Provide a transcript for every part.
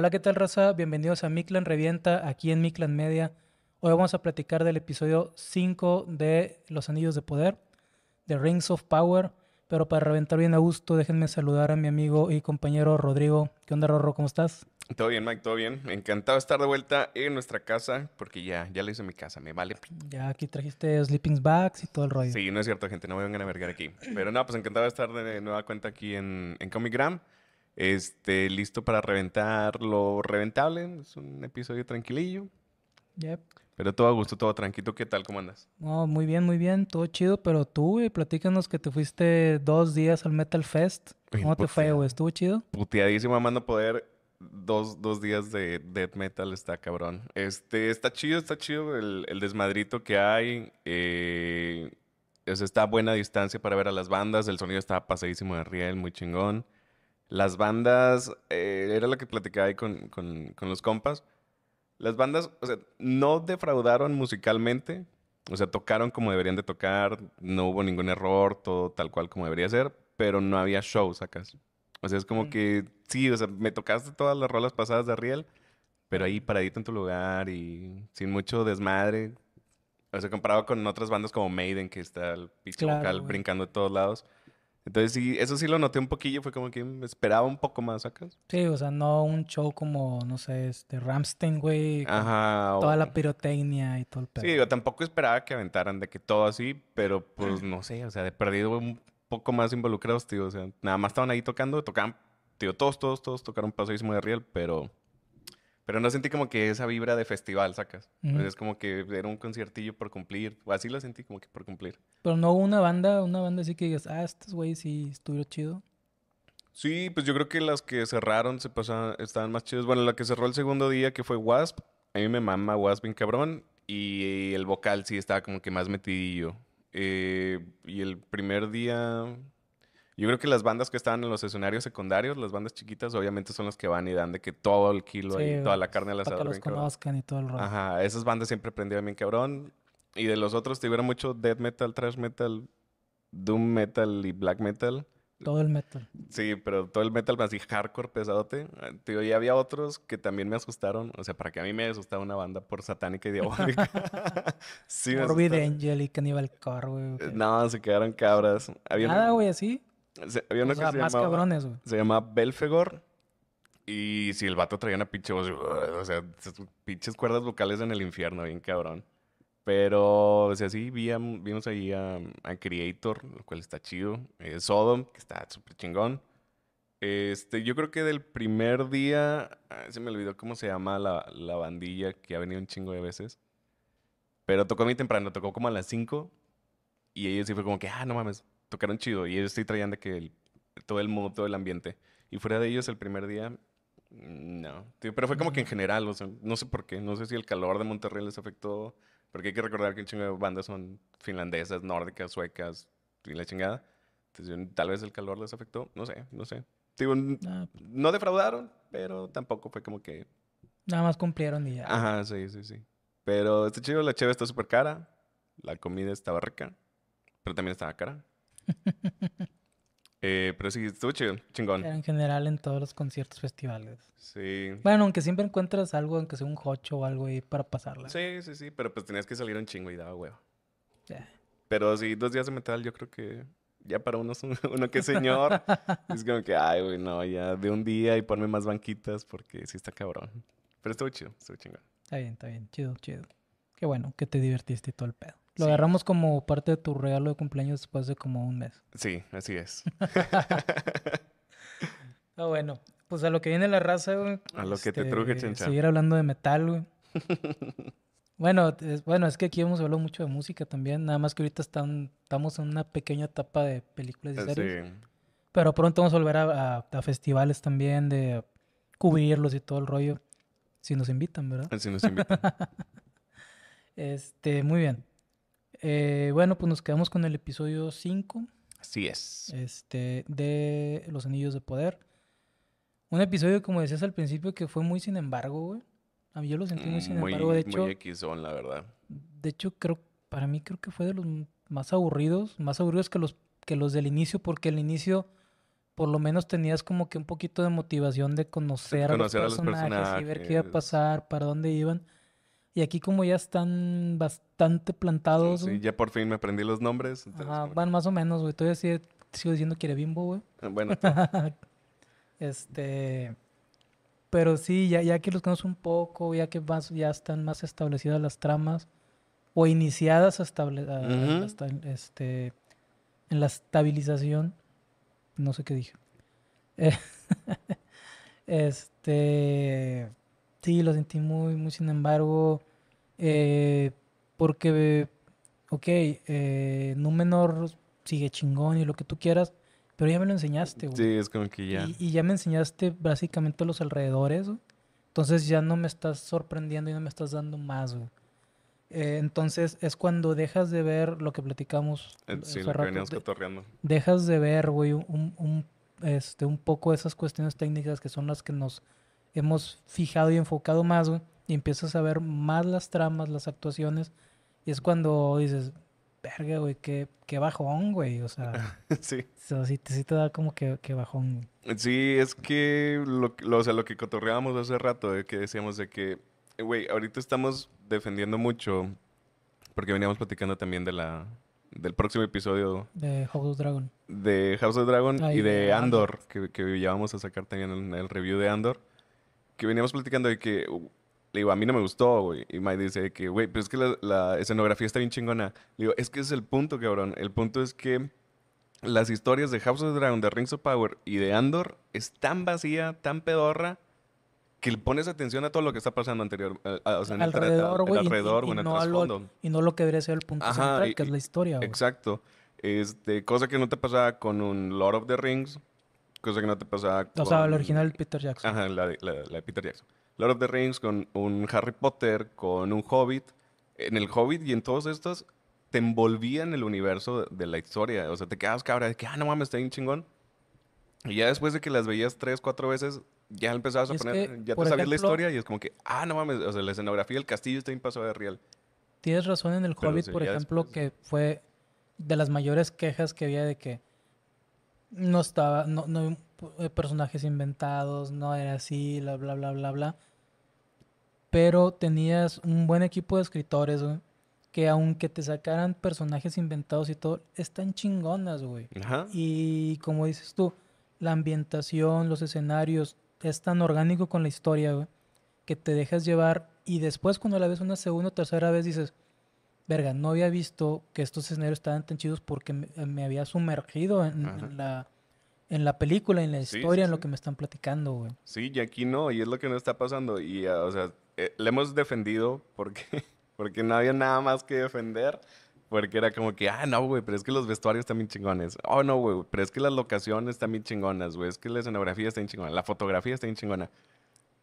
Hola, ¿qué tal raza? Bienvenidos a Miclan Revienta, aquí en Miclan Media. Hoy vamos a platicar del episodio 5 de Los Anillos de Poder, de Rings of Power. Pero para reventar bien a gusto, déjenme saludar a mi amigo y compañero Rodrigo. ¿Qué onda, Rorro? ¿Cómo estás? Todo bien, Mike, todo bien. Encantado de estar de vuelta en nuestra casa, porque ya, ya le hice mi casa, me vale. Ya aquí trajiste sleeping bags y todo el rollo. Sí, no es cierto, gente, no me vengan a vergar aquí. Pero nada, no, pues encantado de estar de nueva cuenta aquí en, en Comic Gram. Este, listo para reventar lo reventable. Es un episodio tranquilillo. Pero todo a gusto, todo tranquilo. ¿Qué tal? ¿Cómo andas? No, muy bien, muy bien. Todo chido. Pero tú, platícanos que te fuiste dos días al Metal Fest. ¿Cómo te fue, güey? ¿Estuvo chido? Puteadísimo, amando poder. Dos, días de death metal está cabrón. Este, está chido, está chido el, desmadrito que hay. Eh, está a buena distancia para ver a las bandas. El sonido está pasadísimo de riel, muy chingón. Las bandas, eh, era lo que platicaba ahí con, los compas. Las bandas, o sea, no defraudaron musicalmente, o sea, tocaron como deberían de tocar, no hubo ningún error, todo tal cual como debería ser, pero no había shows sacas. O sea, es como que, sí, o sea, me tocaste todas las rolas pasadas de Riel, pero ahí paradito en tu lugar y sin mucho desmadre. O sea, comparado con otras bandas como Maiden, que está el pinche brincando de todos lados. Entonces, sí, eso sí lo noté un poquillo, fue como que me esperaba un poco más, acá. Sí, o sea, no un show como, no sé, este Ramstein, güey. Ajá. Toda la pirotecnia y todo el pedo. Sí, yo tampoco esperaba que aventaran de que todo así, pero pues no sé, o sea, de perdido un poco más involucrados, tío. O sea, nada más estaban ahí tocando, tocaban, tío, todos, todos, todos tocaron muy de real, pero pero no sentí como que esa vibra de festival, sacas. es como que era un conciertillo por cumplir. O así lo sentí como que por cumplir. Pero no hubo una banda, una banda así que digas, ah, estos güeyes sí estuvieron chido. Sí, pues yo creo que las que cerraron se pasaban, estaban más chidas. Bueno, la que cerró el segundo día, que fue Wasp. A mí me mama Wasp bien cabrón. Y el vocal sí estaba como que más metidillo. Eh, y el primer día yo creo que las bandas que estaban en los escenarios secundarios, las bandas chiquitas, obviamente son las que van y dan de que todo el kilo y toda la carne al asador. Para que los conozcan y todo el rollo. Ajá, esas bandas siempre prendían bien cabrón. Y de los otros tuvieron mucho death metal, thrash metal, doom metal y black metal. Todo el metal. Sí, pero todo el metal más y hardcore pesadote. Tío, y había otros que también me asustaron. O sea, para que a mí me asustara una banda por satánica y diabólica. sí, Morbid Angel y Cannibal Core, güey. No, se quedaron cabras. Había Nada, güey, así. Se, había se más llamaba, cabrones, Se llamaba Belfegor. Y si el vato traía una pinche voz, o sea, pinches cuerdas vocales en el infierno, bien cabrón. Pero, o sea, sí, vimos ahí a, Creator, lo cual está chido. Eh, Sodom, que está súper chingón. Este, yo creo que del primer día, ah, se me olvidó cómo se llama la, la bandilla que ha venido un chingo de veces. Pero tocó muy temprano, tocó como a las 5. Y ellos sí fue como que, ah, no mames, tocaron chido y ellos sí traían de que el, todo el mundo todo el ambiente. Y fuera de ellos el primer día, mm, no. pero fue como que en general, o no sé por qué, no sé si el calor de Monterrey les afectó, porque hay que recordar que un chingo de bandas son finlandesas, nórdicas, suecas y la chingada. Entonces, tal vez el calor les afectó, no sé, no sé. Ah, pues. no defraudaron, pero tampoco fue como que... Nada más cumplieron y ya. Ajá, sí, sí, sí. Pero este chido, la cheve está súper cara, la comida estaba rica, pero también estaba cara. Eh, pero sí, estuvo chido, chingón. en general en todos los conciertos, festivales. Sí. Bueno, aunque siempre encuentras algo, aunque sea un hocho o algo ahí para pasarla. Sí, sí, sí, pero pues tenías que salir un chingo y daba huevo. Pero sí, dos días de metal yo creo que ya para es uno que señor, es como que, ay, güey, no, ya de un día y ponme más banquitas porque sí está cabrón. Pero estuvo chido, estuvo chingón. Está bien, está bien, chido, chido. Qué bueno, que te divertiste y todo el pedo. Lo agarramos como parte de tu regalo de cumpleaños después de como un mes. Sí, así es. ah, bueno. Pues a lo que viene la raza, güey. A lo que te este, truje, chencha. Seguir hablando de metal, güey. bueno, es, bueno, es que aquí hemos hablado mucho de música también. Nada más que ahorita estamos en una pequeña etapa de películas y eh, series. Pero pronto vamos a volver a, a festivales también, de cubrirlos y todo el rollo. Si nos invitan, ¿verdad? Si nos invitan. este, muy bien. Eh, bueno, pues nos quedamos con el episodio 5. Así es. Este, de Los Anillos de Poder. Un episodio, como decías al principio, que fue muy sin embargo, güey. A ah, mí yo lo sentí muy sin embargo. De hecho, muy equisón, la verdad. De hecho, creo, para mí creo que fue de los más aburridos. Más aburridos que los, que los del inicio, porque el inicio por lo menos tenías como que un poquito de motivación de conocer, a, a, los personajes y ver qué iba a pasar, para dónde iban. Y aquí como ya están bastante plantados. Sí, ya por fin me aprendí los nombres. van más o menos, güey. Todavía sigue, sigo diciendo que era bimbo, güey. Ah, bueno. este... Pero sí, ya, que los conozco un poco, ya que más, ya están más establecidas las tramas o iniciadas a este, en la estabilización, no sé qué dije. este, sí, lo sentí muy, muy sin embargo, eh, porque, ok, eh, menor, sigue chingón y lo que tú quieras, pero ya me lo enseñaste, güey. Sí, es como que ya. Y, ya me enseñaste básicamente los alrededores, Entonces ya no me estás sorprendiendo y no me estás dando más, güey. Eh, entonces es cuando dejas de ver lo que platicamos. Eh, eh, sí, lo que veníamos de, Dejas de ver, güey, este, un poco esas cuestiones técnicas que son las que nos hemos fijado y enfocado más, güey y empiezas a ver más las tramas, las actuaciones, y es cuando dices, verga, güey, qué, qué bajón, güey, o sea, sí. sí, sí, te da como que, que bajón. Sí, es que lo, lo, o sea, lo que cotorreábamos hace rato, de eh, que decíamos de que, eh, güey, ahorita estamos defendiendo mucho, porque veníamos platicando también de la, del próximo episodio. De House of Dragon. De House of Dragon y de Andor, que, que ya vamos a sacar también el, el, review de Andor. Que veníamos platicando de que le digo, a mí no me gustó, güey. Y Mike dice que, güey, pero es que la, escenografía está bien chingona. Le digo, es que ese es el punto, cabrón. El punto es que las historias de House of the Dragon, de Rings of Power y de Andor es tan vacía, tan pedorra, que le pones atención a todo lo que está pasando anterior, o sea, alrededor, güey, alrededor, y, no lo, y, no lo que debería ser el punto central, que es la historia. Exacto. Este, cosa que no te pasaba con un Lord of the Rings, cosa que no te pasaba con... O sea, el original Peter Jackson. Ajá, la la de Peter Jackson. Lord of the Rings, con un Harry Potter, con un Hobbit. En el Hobbit y en todos estos te envolvía en el universo de la historia. O sea, te quedabas cabra de que, ah, no mames, está bien chingón. Y ya después de que las veías tres, cuatro veces, ya empezabas a poner, ya te sabías la historia y es como que, ah, no mames, o sea, la escenografía del castillo está bien pasada de real. Tienes razón en el Hobbit, por ejemplo, que fue de las mayores quejas que había de que no estaba, no, no eh, personajes inventados, no era así, bla, bla, bla, bla, bla pero tenías un buen equipo de escritores, güey, que aunque te sacaran personajes inventados y todo, están chingonas, güey. Ajá. Y como dices tú, la ambientación, los escenarios, es tan orgánico con la historia, güey, que te dejas llevar y después cuando la ves una segunda o tercera vez dices, verga, no había visto que estos escenarios estaban tan chidos porque me, eh, había sumergido en, la, en la película, en la historia, en lo que me están platicando, güey. Sí, y aquí no, y es lo que no está pasando. Y, ah, o sea, eh, le hemos defendido porque, porque no había nada más que defender. Porque era como que, ah, no, güey, pero es que los vestuarios están bien chingones. Oh, no, güey, pero es que las locaciones están bien chingonas, güey. Es que la escenografía está bien chingona. La fotografía está bien chingona.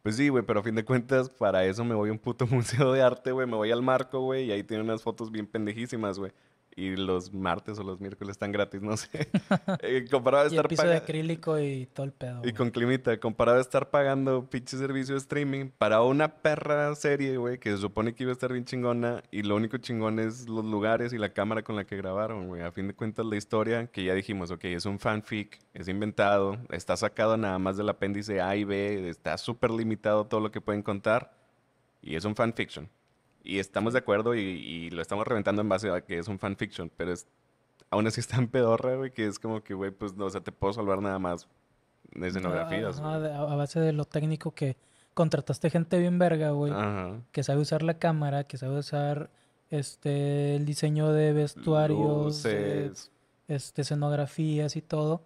Pues sí, güey, pero a fin de cuentas, para eso me voy a un puto museo de arte, güey. Me voy al marco, güey, y ahí tiene unas fotos bien pendejísimas, güey y los martes o los miércoles están gratis, no sé. Eh, comparado a estar y el piso de acrílico y todo el pedo. Y con climita, comparado a estar pagando pinche servicio de streaming para una perra serie, güey, que se supone que iba a estar bien chingona y lo único chingón es los lugares y la cámara con la que grabaron, güey. A fin de cuentas la historia que ya dijimos, ok, es un fanfic, es inventado, está sacado nada más del apéndice A y B, está súper limitado todo lo que pueden contar y es un fanfiction y estamos de acuerdo y, lo estamos reventando en base a que es un fanfiction, pero es, aún así está en pedorra, güey, que es como que, güey, pues no, o sea, te puedo salvar nada más de escenografías. Ah, a, base de lo técnico que contrataste gente bien verga, güey, que sabe usar la cámara, que sabe usar este el diseño de vestuarios, eh, este, escenografías y todo.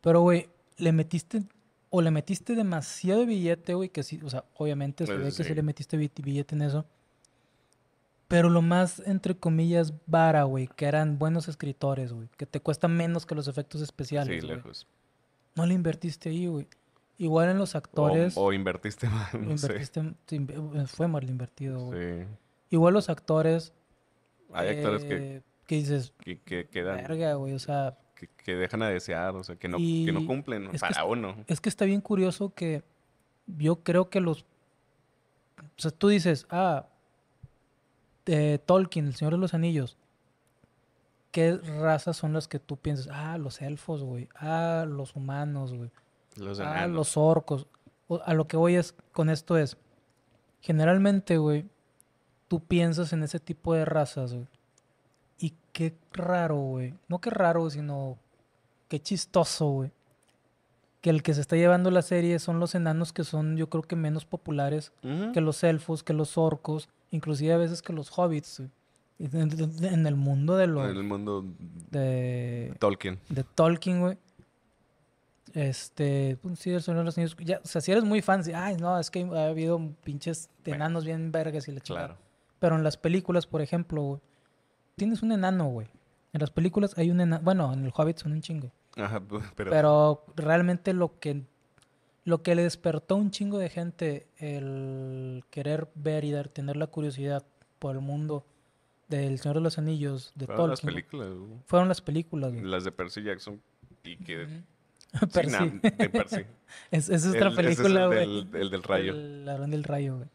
Pero, güey, le metiste o le metiste demasiado billete, güey, que sí, o sea, obviamente se pues ve que sí le metiste billete en eso pero lo más, entre comillas, vara, güey, que eran buenos escritores, güey, que te cuesta menos que los efectos especiales. Sí, lejos. No le invertiste ahí, güey. Igual en los actores. O, invertiste mal. No invertiste, eh, Fue mal invertido, güey. Sí. Igual los actores. Hay actores que. Eh, que dices. Que, que, Que, dejan a desear, o sea, que no, cumplen para uno. Es que está bien curioso que yo creo que los. O sea, tú dices, ah, Tolkien, El Señor de los Anillos, ¿qué razas son las que tú piensas? Ah, los elfos, güey. Ah, los humanos, güey. Los ah, los orcos. a lo que voy es, con esto es, generalmente, güey, tú piensas en ese tipo de razas, güey. Y qué raro, güey. No qué raro, sino qué chistoso, güey. Que el que se está llevando la serie son los enanos que son, yo creo que menos populares que los elfos, que los orcos, Inclusive a veces que los hobbits, en el mundo de los... En el mundo de... Tolkien. De Tolkien, güey. Este, pues, sí, los o sea, si eres muy fan, ay, no, es que ha habido pinches enanos bien vergas y la chica. Claro. Pero en las películas, por ejemplo, güey, tienes un enano, güey. En las películas hay un enano. Bueno, en el Hobbit son un chingo. Ajá, pero. Pero realmente lo que lo que le despertó un chingo de gente el querer ver y dar tener la curiosidad por el mundo del Señor de los Anillos, de fueron Tolkien. Las películas, Fueron las películas. Güey. Las de Percy Jackson y que... Percy. es, otra película, güey. el del rayo. El del rayo, güey.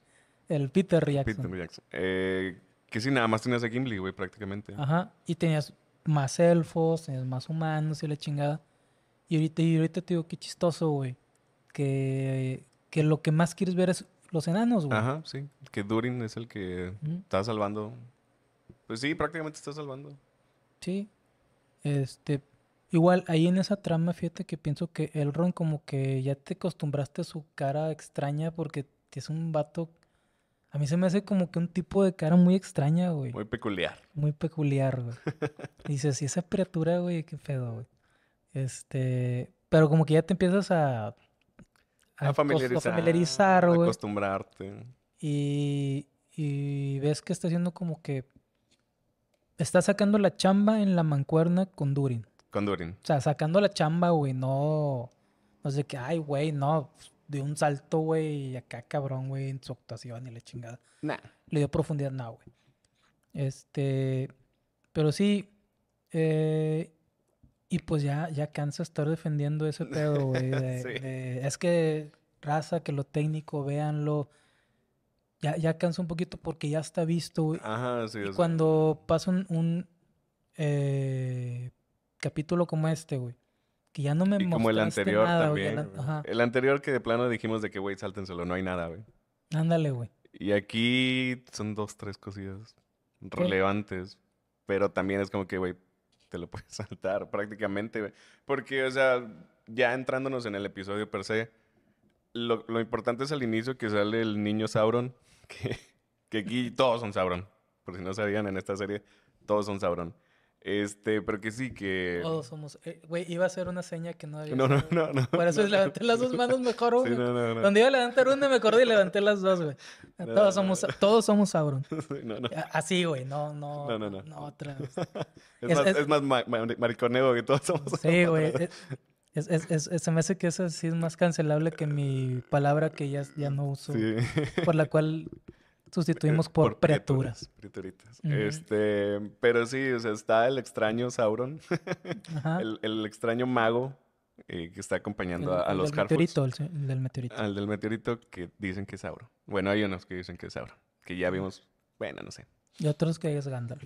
El Peter Jackson. Peter Jackson. Eh, que sí, nada más tenías a Gimli, güey, prácticamente. Ajá. Y tenías más elfos, tenías más humanos y la chingada. Y ahorita, y ahorita te digo, qué chistoso, güey que, lo que más quieres ver es los enanos, güey. Ajá, sí. Que Durin es el que está salvando. Pues sí, prácticamente está salvando. Sí. Este, igual ahí en esa trama, fíjate que pienso que Elrond como que ya te acostumbraste a su cara extraña porque es un vato a mí se me hace como que un tipo de cara muy extraña, güey. Muy peculiar. Muy peculiar, güey. Dices, sí, esa criatura, güey, qué feo, güey. Este, pero como que ya te empiezas a a, familiarizar, a a acostumbrarte. Y, ves que está haciendo como que está sacando la chamba en la mancuerna con Durin. Con Durin. O sea, sacando la chamba, güey, no. No sé qué, ay, güey, no. De un salto, güey, y acá cabrón, güey, en su actuación y la chingada. Nah. Le dio profundidad, nada, güey. Este. Pero sí. Eh, y pues ya, ya cansa estar defendiendo ese pedo, güey. es que raza, que lo técnico, véanlo. Ya, ya cansa un poquito porque ya está visto, güey. Ajá, sí. Y cuando pasa un, eh, capítulo como este, güey. Que ya no me como el anterior también. el, anterior que de plano dijimos de que, güey, sáltenselo, no hay nada, güey. Ándale, güey. Y aquí son dos, tres cosillas relevantes. Pero también es como que, güey, te lo puedes saltar prácticamente. Porque, o sea, ya entrándonos en el episodio per se, lo, importante es al inicio que sale el niño Sauron, que, que aquí todos son Sauron. Por si no sabían, en esta serie todos son Sauron. Este, pero que sí, que. Todos somos. Eh, güey, iba a ser una seña que no había. No, no, no. no Por eso levanté las dos manos mejor uno. Donde iba a levantar una, me acordé y levanté las dos, güey. Todos, somos, todos somos Sauron. Así, güey. No, no. No, no, no. No, otra. es, es, más, es, mariconeo que todos somos Sí, güey. Es, es, se me hace que eso sí es más cancelable que mi palabra que ya, ya no uso. Sí. Por la cual Sustituimos eh, por, criaturas, Este, pero sí, o sea, está el extraño Sauron, El, extraño mago eh, que está acompañando a, el los del meteorito, el, del meteorito. Al del meteorito que dicen que es Sauron. Bueno, hay unos que dicen que es Sauron, que ya vimos, bueno, no sé. Y otros que es Gandalf.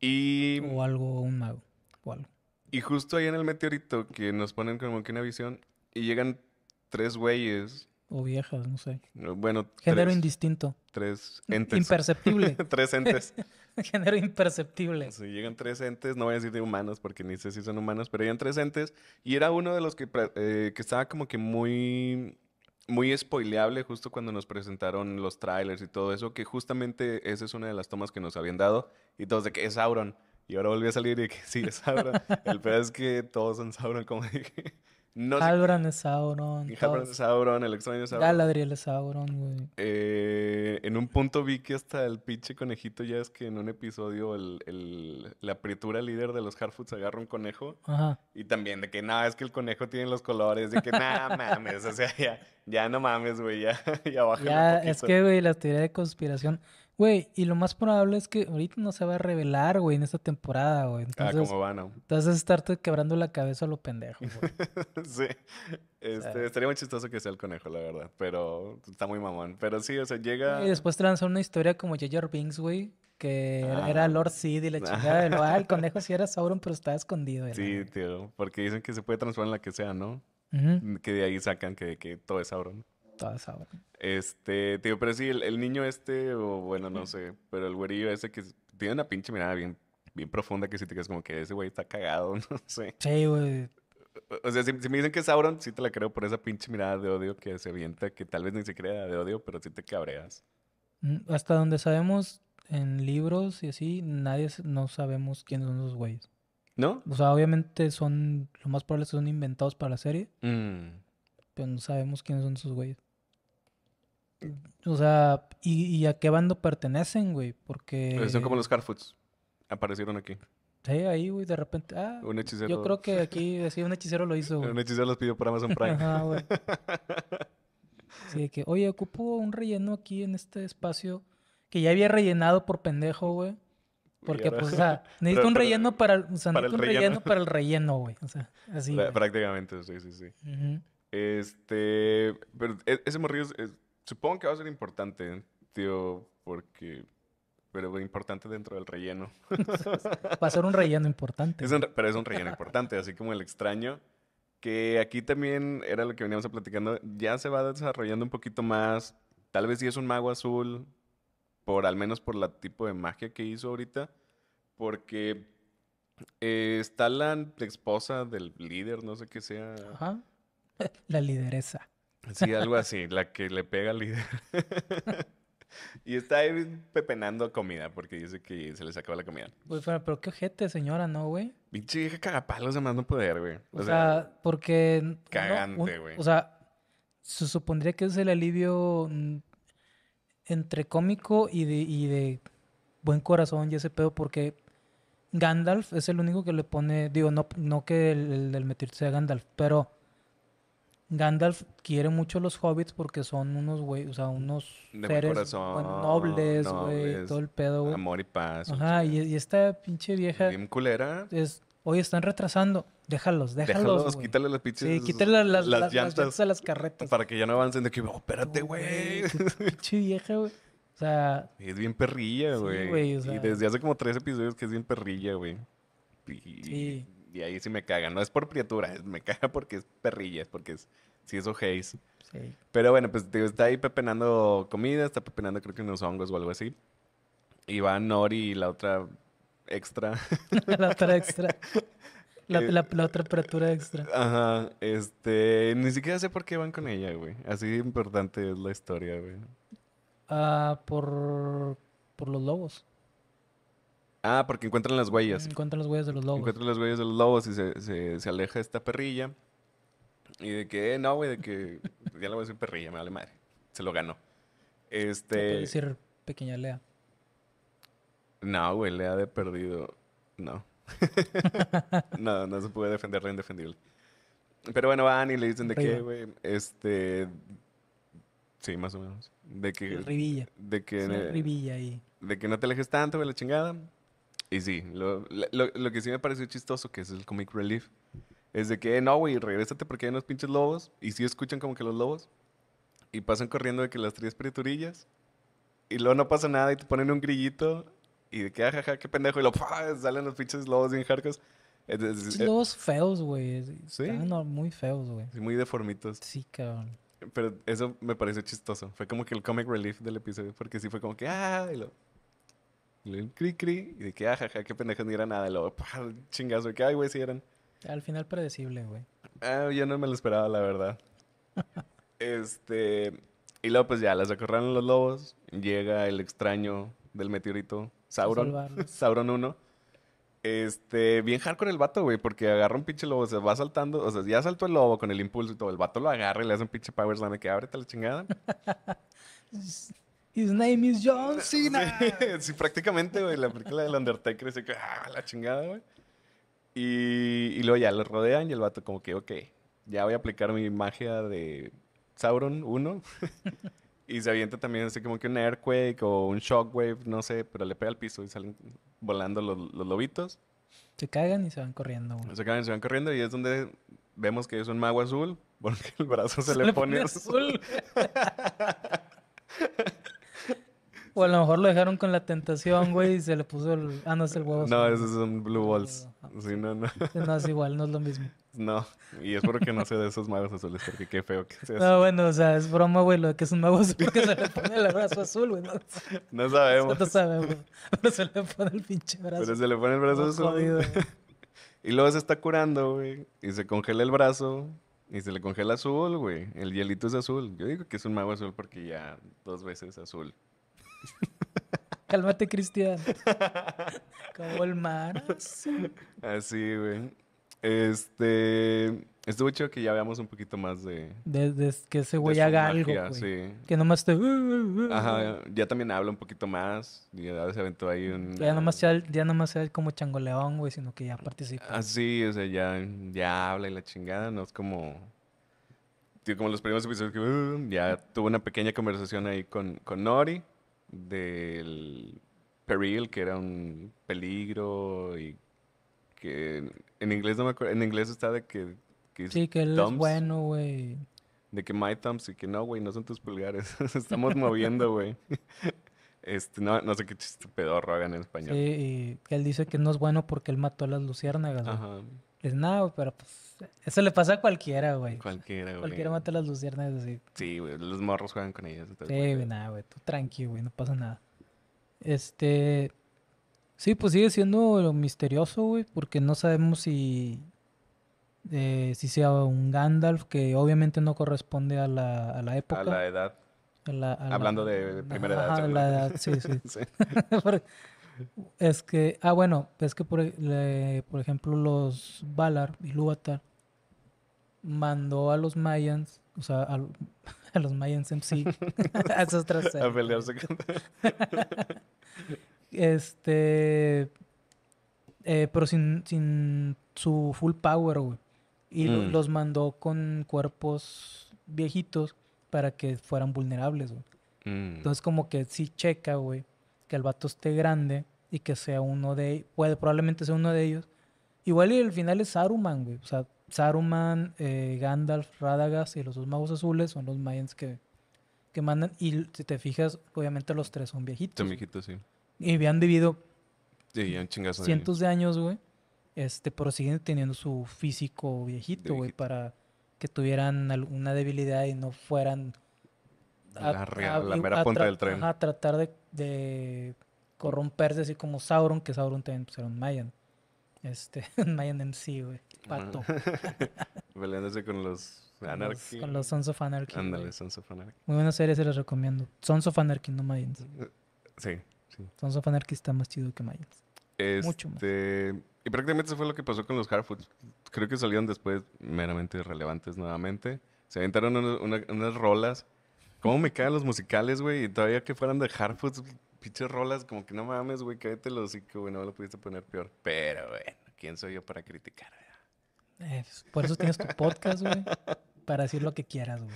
Y... O algo, un mago, o algo. Y justo ahí en el meteorito que nos ponen como que una visión y llegan tres güeyes o viejas, no sé. Bueno, género indistinto. Tres entes. Imperceptible. tres entes. género imperceptible. Sí, llegan tres entes, no voy a decir de humanos porque ni sé si son humanos, pero llegan tres entes y era uno de los que, eh, que estaba como que muy muy spoileable justo cuando nos presentaron los trailers y todo eso, que justamente esa es una de las tomas que nos habían dado y todos de que es Sauron. Y ahora volví a salir y que sí, es Sauron. El peor es que todos son Sauron, como dije. No es Sauron. Halbrand es Sauron, el extraño es Sauron. Galadriel es Sauron, güey. Eh, en un punto vi que hasta el pinche conejito ya es que en un episodio el, el, la apretura líder de los Harfoots agarra un conejo. Ajá. Y también de que nada, es que el conejo tiene los colores, de que nada mames, o sea, ya, ya no mames, güey, ya, ya baja. Ya, es que, güey, la teoría de conspiración. Güey, y lo más probable es que ahorita no se va a revelar, güey, en esta temporada, güey. Ah, entonces, ah, como estarte quebrando la cabeza a lo pendejo, sí. Este, estaría muy chistoso que sea el conejo, la verdad. Pero está muy mamón. Pero sí, o sea, llega. Y después te una historia como J.R. Binks, güey que era ah. Lord Sid y la chingada lo... el conejo sí era Sauron, pero estaba escondido. Sí, tío, porque dicen que se puede transformar en la que sea, ¿no? Que de ahí sacan que, que todo es Sauron de Este, tío, pero sí, el, niño este, o bueno, no sé, pero el güerillo ese que tiene una pinche mirada bien, bien profunda que si te quedas como que ese güey está cagado, no sé. Sí, güey. O sea, si, me dicen que es Sauron, sí te la creo por esa pinche mirada de odio que se avienta, que tal vez ni se crea de odio, pero sí te cabreas. Mm, hasta donde sabemos, en libros y así, nadie, no sabemos quiénes son esos güeyes. ¿No? O sea, obviamente son, lo más probable es que son inventados para la serie, mm. pero no sabemos quiénes son esos güeyes. O sea, ¿y, a qué bando pertenecen, güey? Porque... Pues son como los Carfoots. Aparecieron aquí. Sí, ahí, güey, de repente. Ah, un hechicero. Yo creo que aquí, sí, un hechicero lo hizo, güey. un hechicero los pidió por Amazon Prime. Ajá, güey. Sí, que, oye, ocupo un relleno aquí en este espacio que ya había rellenado por pendejo, güey. Porque, pues, o sea, necesito un relleno para, o sea, el un relleno. para el relleno, güey. O sea, así. Prácticamente, sí, sí, sí. Este. Pero e, ese morrillo es, Supongo que va a ser importante, ¿eh? tío, porque... Pero importante dentro del relleno. va a ser un relleno importante. pero es un relleno importante, así como el extraño, que aquí también era lo que veníamos platicando, ya se va desarrollando un poquito más. Tal vez sí es un mago azul, por al menos por la tipo de magia que hizo ahorita, porque eh, está la esposa del líder, no sé qué sea. Ajá. La lideresa. Sí, algo así, la que le pega al líder. y está ahí pepenando comida porque dice que se le sacaba la comida. pero qué ojete, señora, ¿no, güey? Pinche vieja cagapalos de más no poder, güey. O, sea, porque... Cagante, güey. o sea, se supondría que es el alivio mm, entre cómico y de, y de buen corazón y ese pedo porque Gandalf es el único que le pone... Digo, no, no que el, del metirse sea Gandalf, pero Gandalf quiere mucho los hobbits porque son unos, güey, o sea, unos seres nobles, güey, todo el pedo, güey. Amor y paz. Ajá, y, esta pinche vieja. Bien culera. Es, oye, están retrasando. Déjalos, déjalos. Déjalos, quítale las pinches. Sí, quítale las, llantas, las, a las carretas. Para que ya no avancen de que, oh, espérate, güey. Pinche vieja, güey. O sea. Es bien perrilla, güey. Sí, o y desde hace como tres episodios que es bien perrilla, güey. Sí. Y ahí sí me caga. No es por criatura, me caga porque es perrillas, porque es, si es ojéis. Sí. Pero bueno, pues está ahí pepenando comida, está pepenando creo que unos hongos o algo así. Y va Nori y la otra extra. la otra extra. La, eh, otra criatura extra. Ajá, este, ni siquiera sé por qué van con ella, güey. Así importante es la historia, güey. Ah, por, por los lobos. Ah, porque encuentran las huellas. Encuentran las huellas de los lobos. Encuentran las huellas de los lobos y se, se, se aleja esta perrilla. Y de que, eh, no, güey, de que ya le voy a decir perrilla, me vale madre. Se lo ganó. Este. Puede decir pequeña Lea. No, güey, Lea de perdido. No. no, no se puede defender lo indefendible. Pero bueno, van y le dicen de que, güey. Este. Sí, más o menos. De que. ribilla. De que. ahí. De que no te alejes tanto, güey, la chingada. Y sí, lo, lo, lo, que sí me pareció chistoso, que es el comic relief, es de que, no, güey, regrésate porque hay unos pinches lobos, y sí escuchan como que los lobos, y pasan corriendo de que las tres periturillas, y luego no pasa nada, y te ponen un grillito, y de que, ah, jaja, qué pendejo, y lo, salen los pinches lobos bien jarcos. Eh, lobos feos, güey. Sí. muy feos, güey. Sí, muy deformitos. Sí, cabrón. Pero eso me pareció chistoso. Fue como que el comic relief del episodio, porque sí fue como que, ah, y lo el cri cri, y de que, ajaja, ah, qué pendejo, ni era nada, y luego, chingazo, que, ay, güey, si eran. Al final predecible, güey. Ah, yo no me lo esperaba, la verdad. este, y luego pues ya, las acorralan los lobos, llega el extraño del meteorito, Sauron, Sauron 1. Este, bien con el vato, güey, porque agarra un pinche lobo, se va saltando, o sea, ya saltó el lobo con el impulso y todo, el vato lo agarra y le hace un pinche powers Dame que abre la chingada. His name is John Cena. Sí, prácticamente, güey. La película del Undertaker dice que, ah, la chingada, güey. Y, y, luego ya lo rodean y el vato como que, ok, ya voy a aplicar mi magia de Sauron 1. y se avienta también así como que un earthquake o un shockwave, no sé, pero le pega al piso y salen volando los, los lobitos. Se cagan y se van corriendo, Se cagan y se van corriendo y es donde vemos que es un mago azul porque el brazo se, le, pone, azul. O a lo mejor lo dejaron con la tentación, güey, y se le puso el. Ah, no, es el huevo. No, esos son Blue Balls. Sí, no, no. No, es igual, no es lo mismo. No, y es porque no sé de esos magos azules, porque qué feo que sea. No, bueno, o sea, es broma, güey, lo de que es un mago azul porque se le pone el brazo azul, güey. No, sabemos. No sabemos. Pero se le pone el pinche brazo. Pero se le pone el brazo azul. y luego se está curando, güey, y se congela el brazo. Y se le congela azul, güey. El hielito es azul. Yo digo que es un mago azul porque ya dos veces azul. Cálmate, Cristian. Como el mar. Así, güey. Este. Estuvo chido que ya veamos un poquito más de. que ese güey haga algo. Que nomás te. Uh, uh, uh, ya también habla un poquito más. Y ya se aventó ahí un. Ya nomás sea, ya más sea como changoleón, güey, sino que ya participa. Así, ah, o sea, ya, habla y la chingada, no es como. como los primeros episodios ya tuvo una pequeña conversación ahí con, con Nori del peril, que era un peligro y que en inglés no me acuerdo, en inglés está de que... sí, que él es bueno, güey. De que my thumbs y que no, güey, no son tus pulgares, estamos moviendo, güey. Este, no, no sé qué chiste hagan en español. y que él dice que no es bueno porque él mató a las luciérnagas, Es nada, pero pues eso le pasa a cualquiera, güey. Cualquiera, güey. Cualquiera mata las luciernas así. Sí, güey. Los morros juegan con ellas. Entonces, sí, güey, nada, güey. Tú tranqui, güey. No pasa nada. Este. Sí, pues sigue siendo misterioso, güey. Porque no sabemos si. Eh, si sea un Gandalf que obviamente no corresponde a la, a la época. A la edad. Hablando de primera edad. A la edad, sí, sí. es que, ah, bueno, es que por, eh, por ejemplo los Valar y Lúvatar mandó a los Mayans, o sea, a, los Mayans sí, a esas tres. A pelearse este. Eh, pero sin, sin su full power, güey. Y mm. los mandó con cuerpos viejitos para que fueran vulnerables, güey. Mm. Entonces, como que sí checa, güey, que el vato esté grande y que sea uno de. ellos... Puede, probablemente sea uno de ellos. Igual y al final es Saruman, güey. O sea, Saruman, eh, Gandalf, Radagast y los dos magos azules son los Mayans que, mandan. Y si te fijas, obviamente los tres son viejitos. Son viejitos, sí. Y habían vivido cientos de años, güey. Este, pero siguen teniendo su físico viejito, güey, para que tuvieran alguna debilidad y no fueran a, la, mera del tren. A tratar de, corromperse, así como Sauron, que Sauron también pues, era un Mayan. Este, Mayan MC, güey. Pato. Peleándose con los Anarchy. Con los Sons of Anarchy. Ándale, Sons of Anarchy. Muy buena serie, se las recomiendo. Sons of Anarchy, no Mayans. Sí, sí. Sons of Anarchy está más chido que Mayans. Mucho este, más. Y prácticamente eso fue lo que pasó con los Harfoots. Creo que salieron después meramente irrelevantes nuevamente. Se aventaron unas rolas. ¿Cómo me caen los musicales, güey? Y todavía que fueran de Harfoots, pinches rolas, como que no mames, güey, cállate el hocico, güey, no lo pudiste poner peor. Pero bueno, ¿quién soy yo para criticar? Eh, pues, por eso tienes tu podcast, güey, para decir lo que quieras, güey.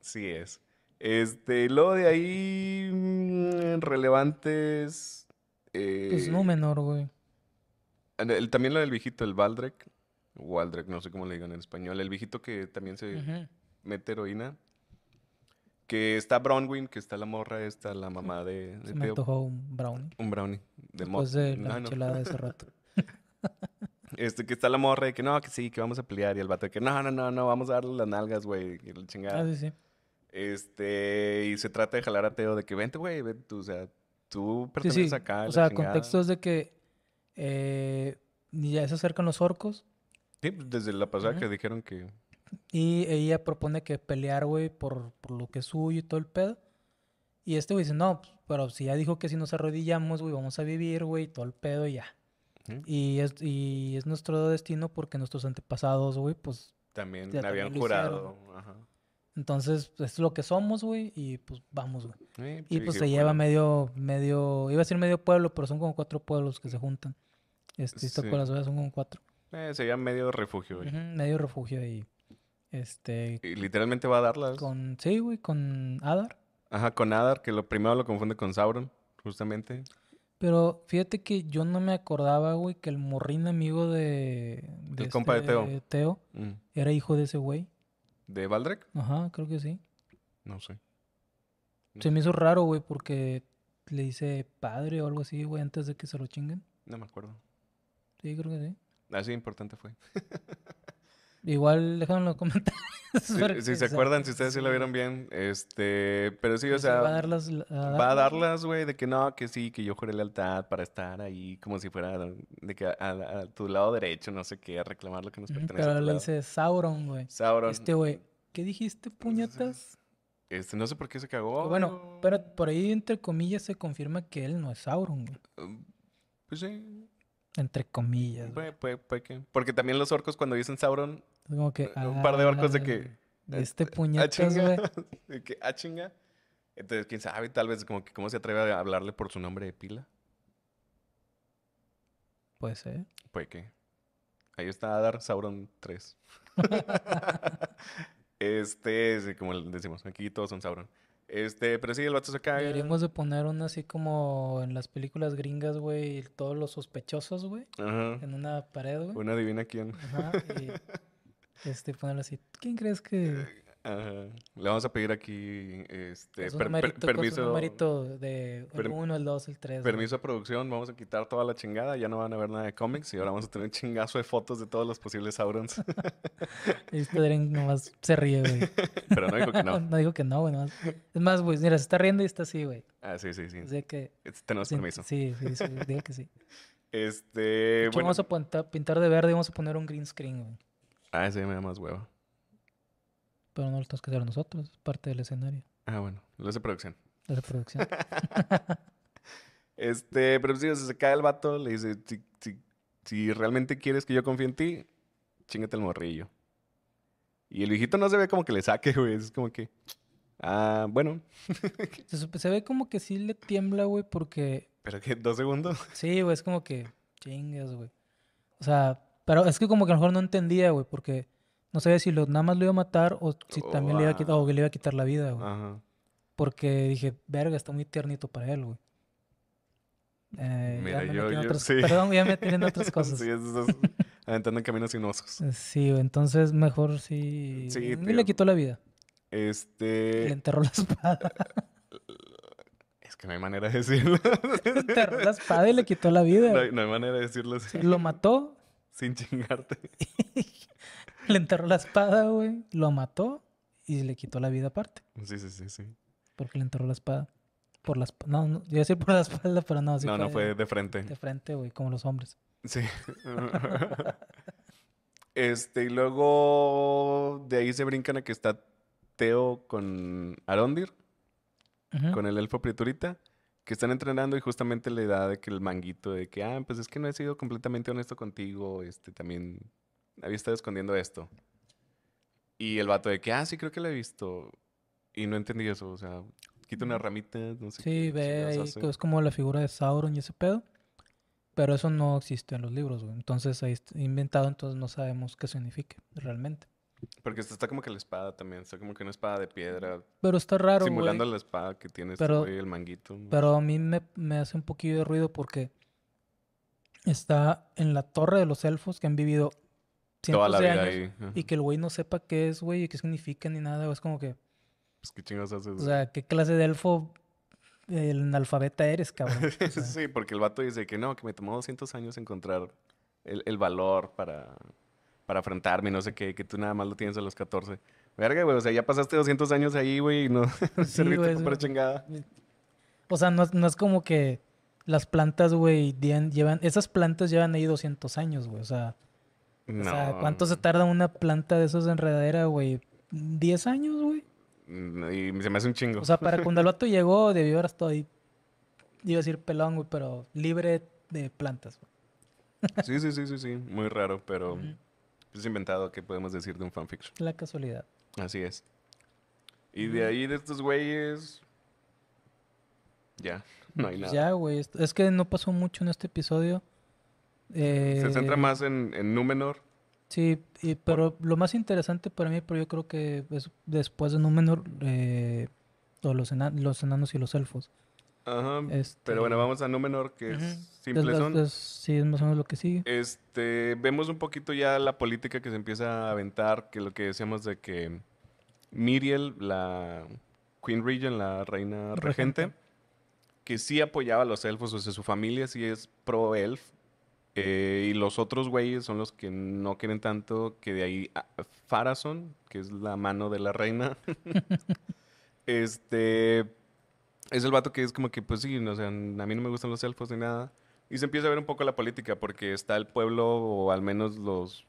Sí es. Este, luego de ahí, mm, relevantes. Eh, pues no menor, güey. también lo del viejito, el Valdrek. Waldrek, no sé cómo le digan en español. El viejito que también se mete heroína. Que está Bronwyn, que está la morra esta, la mamá de... de Se me antojó un brownie. Un brownie. De Después de la chelada de ese rato. Este, que está la morra y que no, que sí, que vamos a pelear. Y el vato que no, no, no, no, vamos a darle las nalgas, güey. Y la chingada. Ah, sí, sí. Este, y se trata de jalar a Teo de que vente, güey, vente o sea, tú perteneces acá. O sea, contexto contextos de que eh, ya se acercan los orcos. Sí, pues, desde la pasada que dijeron que y ella propone que pelear, güey, por, por, lo que es suyo y todo el pedo. Y este güey dice, no, pero si ya dijo que si nos arrodillamos, güey, vamos a vivir, güey, todo el pedo y ya. y, es, y es nuestro destino porque nuestros antepasados, güey, pues... También me habían jurado, curado. Entonces, pues, es lo que somos, güey, y pues vamos, güey. Pues, y pues se lleva medio, medio, iba a decir medio pueblo, pero son como cuatro pueblos que se juntan. Este, con las son como cuatro. Eh, se llama medio refugio, güey. medio refugio y este. Y literalmente va a darlas. Con, sí, güey, con Adar. Ajá, con Adar, que lo primero lo confunde con Sauron, justamente. Pero fíjate que yo no me acordaba, güey, que el morrín amigo de. el compa de este, Teo. Teo mm. Era hijo de ese güey. ¿De Valdrek? Ajá, creo que sí. No sé. Se me hizo raro, güey, porque le dice padre o algo así, güey, antes de que se lo chinguen. No me acuerdo. Sí, creo que sí. Así importante fue. Igual déjenlo en los comentarios. si, se acuerdan, si ustedes sí la vieron bien, este, pero sí, o sea, va a darlas, va güey, de que no, que sí, que yo juré lealtad para estar ahí como si fuera de que a, tu lado derecho, no sé qué, a reclamar lo que nos pertenece. Pero le dice Sauron, güey. Sauron. Este, güey, ¿qué dijiste, puñetas? Este, no sé por qué se cagó. Bueno, pero por ahí, entre comillas, se confirma que él no es Sauron, güey. Um, pues sí. Entre comillas. Pues, pues, pues, porque también los orcos cuando dicen Sauron como que, un par de ah, barcos de que... este, este puñetazo, güey. De que, ah, chinga. Entonces, quién sabe, tal vez, como que, ¿cómo se atreve a hablarle por su nombre de pila? Puede ser. Puede que. Ahí está dar Sauron 3. este, como decimos, aquí todos son Sauron. Este, pero sí, el vato se cae. Deberíamos de poner una así como en las películas gringas, güey, todos los sospechosos, güey. En una pared, güey. Una adivina quién. Ajá, este, ponerlo así. ¿Quién crees que...? Eh, le vamos a pedir aquí este, numerito, permiso. de el el 2, el 3. Permiso de producción, vamos a quitar toda la chingada, ya no van a ver nada de cómics y ahora vamos a tener un chingazo de fotos de todos los posibles Saurons. y este nomás se ríe, güey. Pero no digo que no. no digo que no, güey. Es más, güey, mira, se está riendo y está así, güey. Ah, sí, sí, sí. que... Este, tenemos sí, permiso. Sí, sí, sí, digo que sí. Este... Vamos a pintar de verde y vamos a poner un green screen, güey. Ah, ese me da más hueva. Pero no lo tenemos que hacer nosotros, es parte del escenario. Ah, bueno, lo hace producción. Lo hace producción. este, pero pues, si se cae el vato, le dice, si, realmente quieres que yo confíe en ti, chingate el morrillo. Y el viejito no se ve como que le saque, güey. Es como que. Ah, bueno. se, se, ve como que sí le tiembla, güey, porque. ¿Pero qué? ¿Dos segundos? Sí, güey, es como que. Chingas, güey. O sea, pero es que como que a lo mejor no entendía, güey, porque no sabía si lo, nada más lo iba a matar o si oh, también le, iba a quitar, o que ah. le iba a quitar la vida, güey. Ajá. Porque dije, verga, está muy tiernito para él, güey. Eh, Mira, yo, Perdón, ya me tienen otras cosas. sí, eso es, aventando en caminos sinuosos. Eh, sí, entonces mejor sí... sí y le quitó la vida. Este... Le enterró la espada. Es que no hay manera de decirlo. le enterró la espada y le quitó la vida. No, hay manera de decirlo así. lo mató sin chingarte. le enterró la espada, güey. Lo mató y le quitó la vida aparte. Sí, sí, sí, sí. Porque le enterró la espada. Por las no, iba a decir por la espalda, pero no. no, no fue de frente. De frente, güey, como los hombres. Sí. este, y luego de ahí se brincan a que está Teo con Arondir, con el elfo Priturita que están entrenando y justamente la da de que el manguito de que, ah, pues es que no he sido completamente honesto contigo, este, también había estado escondiendo esto. Y el vato de que, ah, sí, creo que lo he visto. Y no entendí eso, o sea, quita una mm. ramita, no sé. Sí, ve, es como la figura de Sauron y ese pedo. Pero eso no existe en los libros, Entonces ahí está inventado, entonces no sabemos qué significa realmente. Porque está como que la espada también, está como que una espada de piedra. Pero está raro, Simulando la espada que tiene este pero, el manguito. Pero a mí me, hace un poquito de ruido porque está en la torre de los elfos que han vivido cientos Toda la vida ahí. y que el güey no sepa qué es, güey, y qué significa ni nada, es como que... Pues qué chingados haces. O sea, qué clase de elfo el alfabeta eres, cabrón. sí, porque el vato dice que no, que me tomó 200 años encontrar el, el valor para para enfrentarme, no sé qué, que tú nada más lo tienes a los 14. Verga, güey, o sea, ya pasaste 200 años ahí, güey, y no serviste para chingada. O sea, no, es como que las plantas, güey, llevan, esas plantas llevan ahí 200 años, güey, o sea. O sea, ¿cuánto se tarda una planta de esas enredadera, güey? ¿10 años, güey? Mm, y se me hace un chingo. O sea, para cuando el llegó, debió haber estado ahí, iba a decir pelón, güey, pero libre de plantas, güey. Sí, sí, sí, sí, sí. Muy raro, pero inventado, que podemos decir de un fanfiction? La casualidad. Así es. Y de ahí, de estos güeyes. Ya, no hay pues nada. Ya, güey. Es que no pasó mucho en este episodio. Se centra eh, más en, en Númenor. Sí, y, pero lo más interesante para mí, pero yo creo que es después de Númenor, eh, los, los enanos y los elfos. Ajá. pero bueno, este, vamos a Númenor, que es simple son. Pues, sí, es más o menos lo que sigue. Este, vemos un poquito ya la política que se empieza a aventar, que lo que decíamos de que Miriel, la Queen Regent, la reina regente, que sí apoyaba a los elfos, o sea, su familia sí es pro-elf, eh, y los otros güeyes son los que no quieren tanto, que de ahí ah, Farason, que es la mano de la reina, este, es el vato que es como que, pues sí, o a mí no me gustan los elfos ni nada. Y se empieza a ver un poco la política, porque está el pueblo, o al menos los,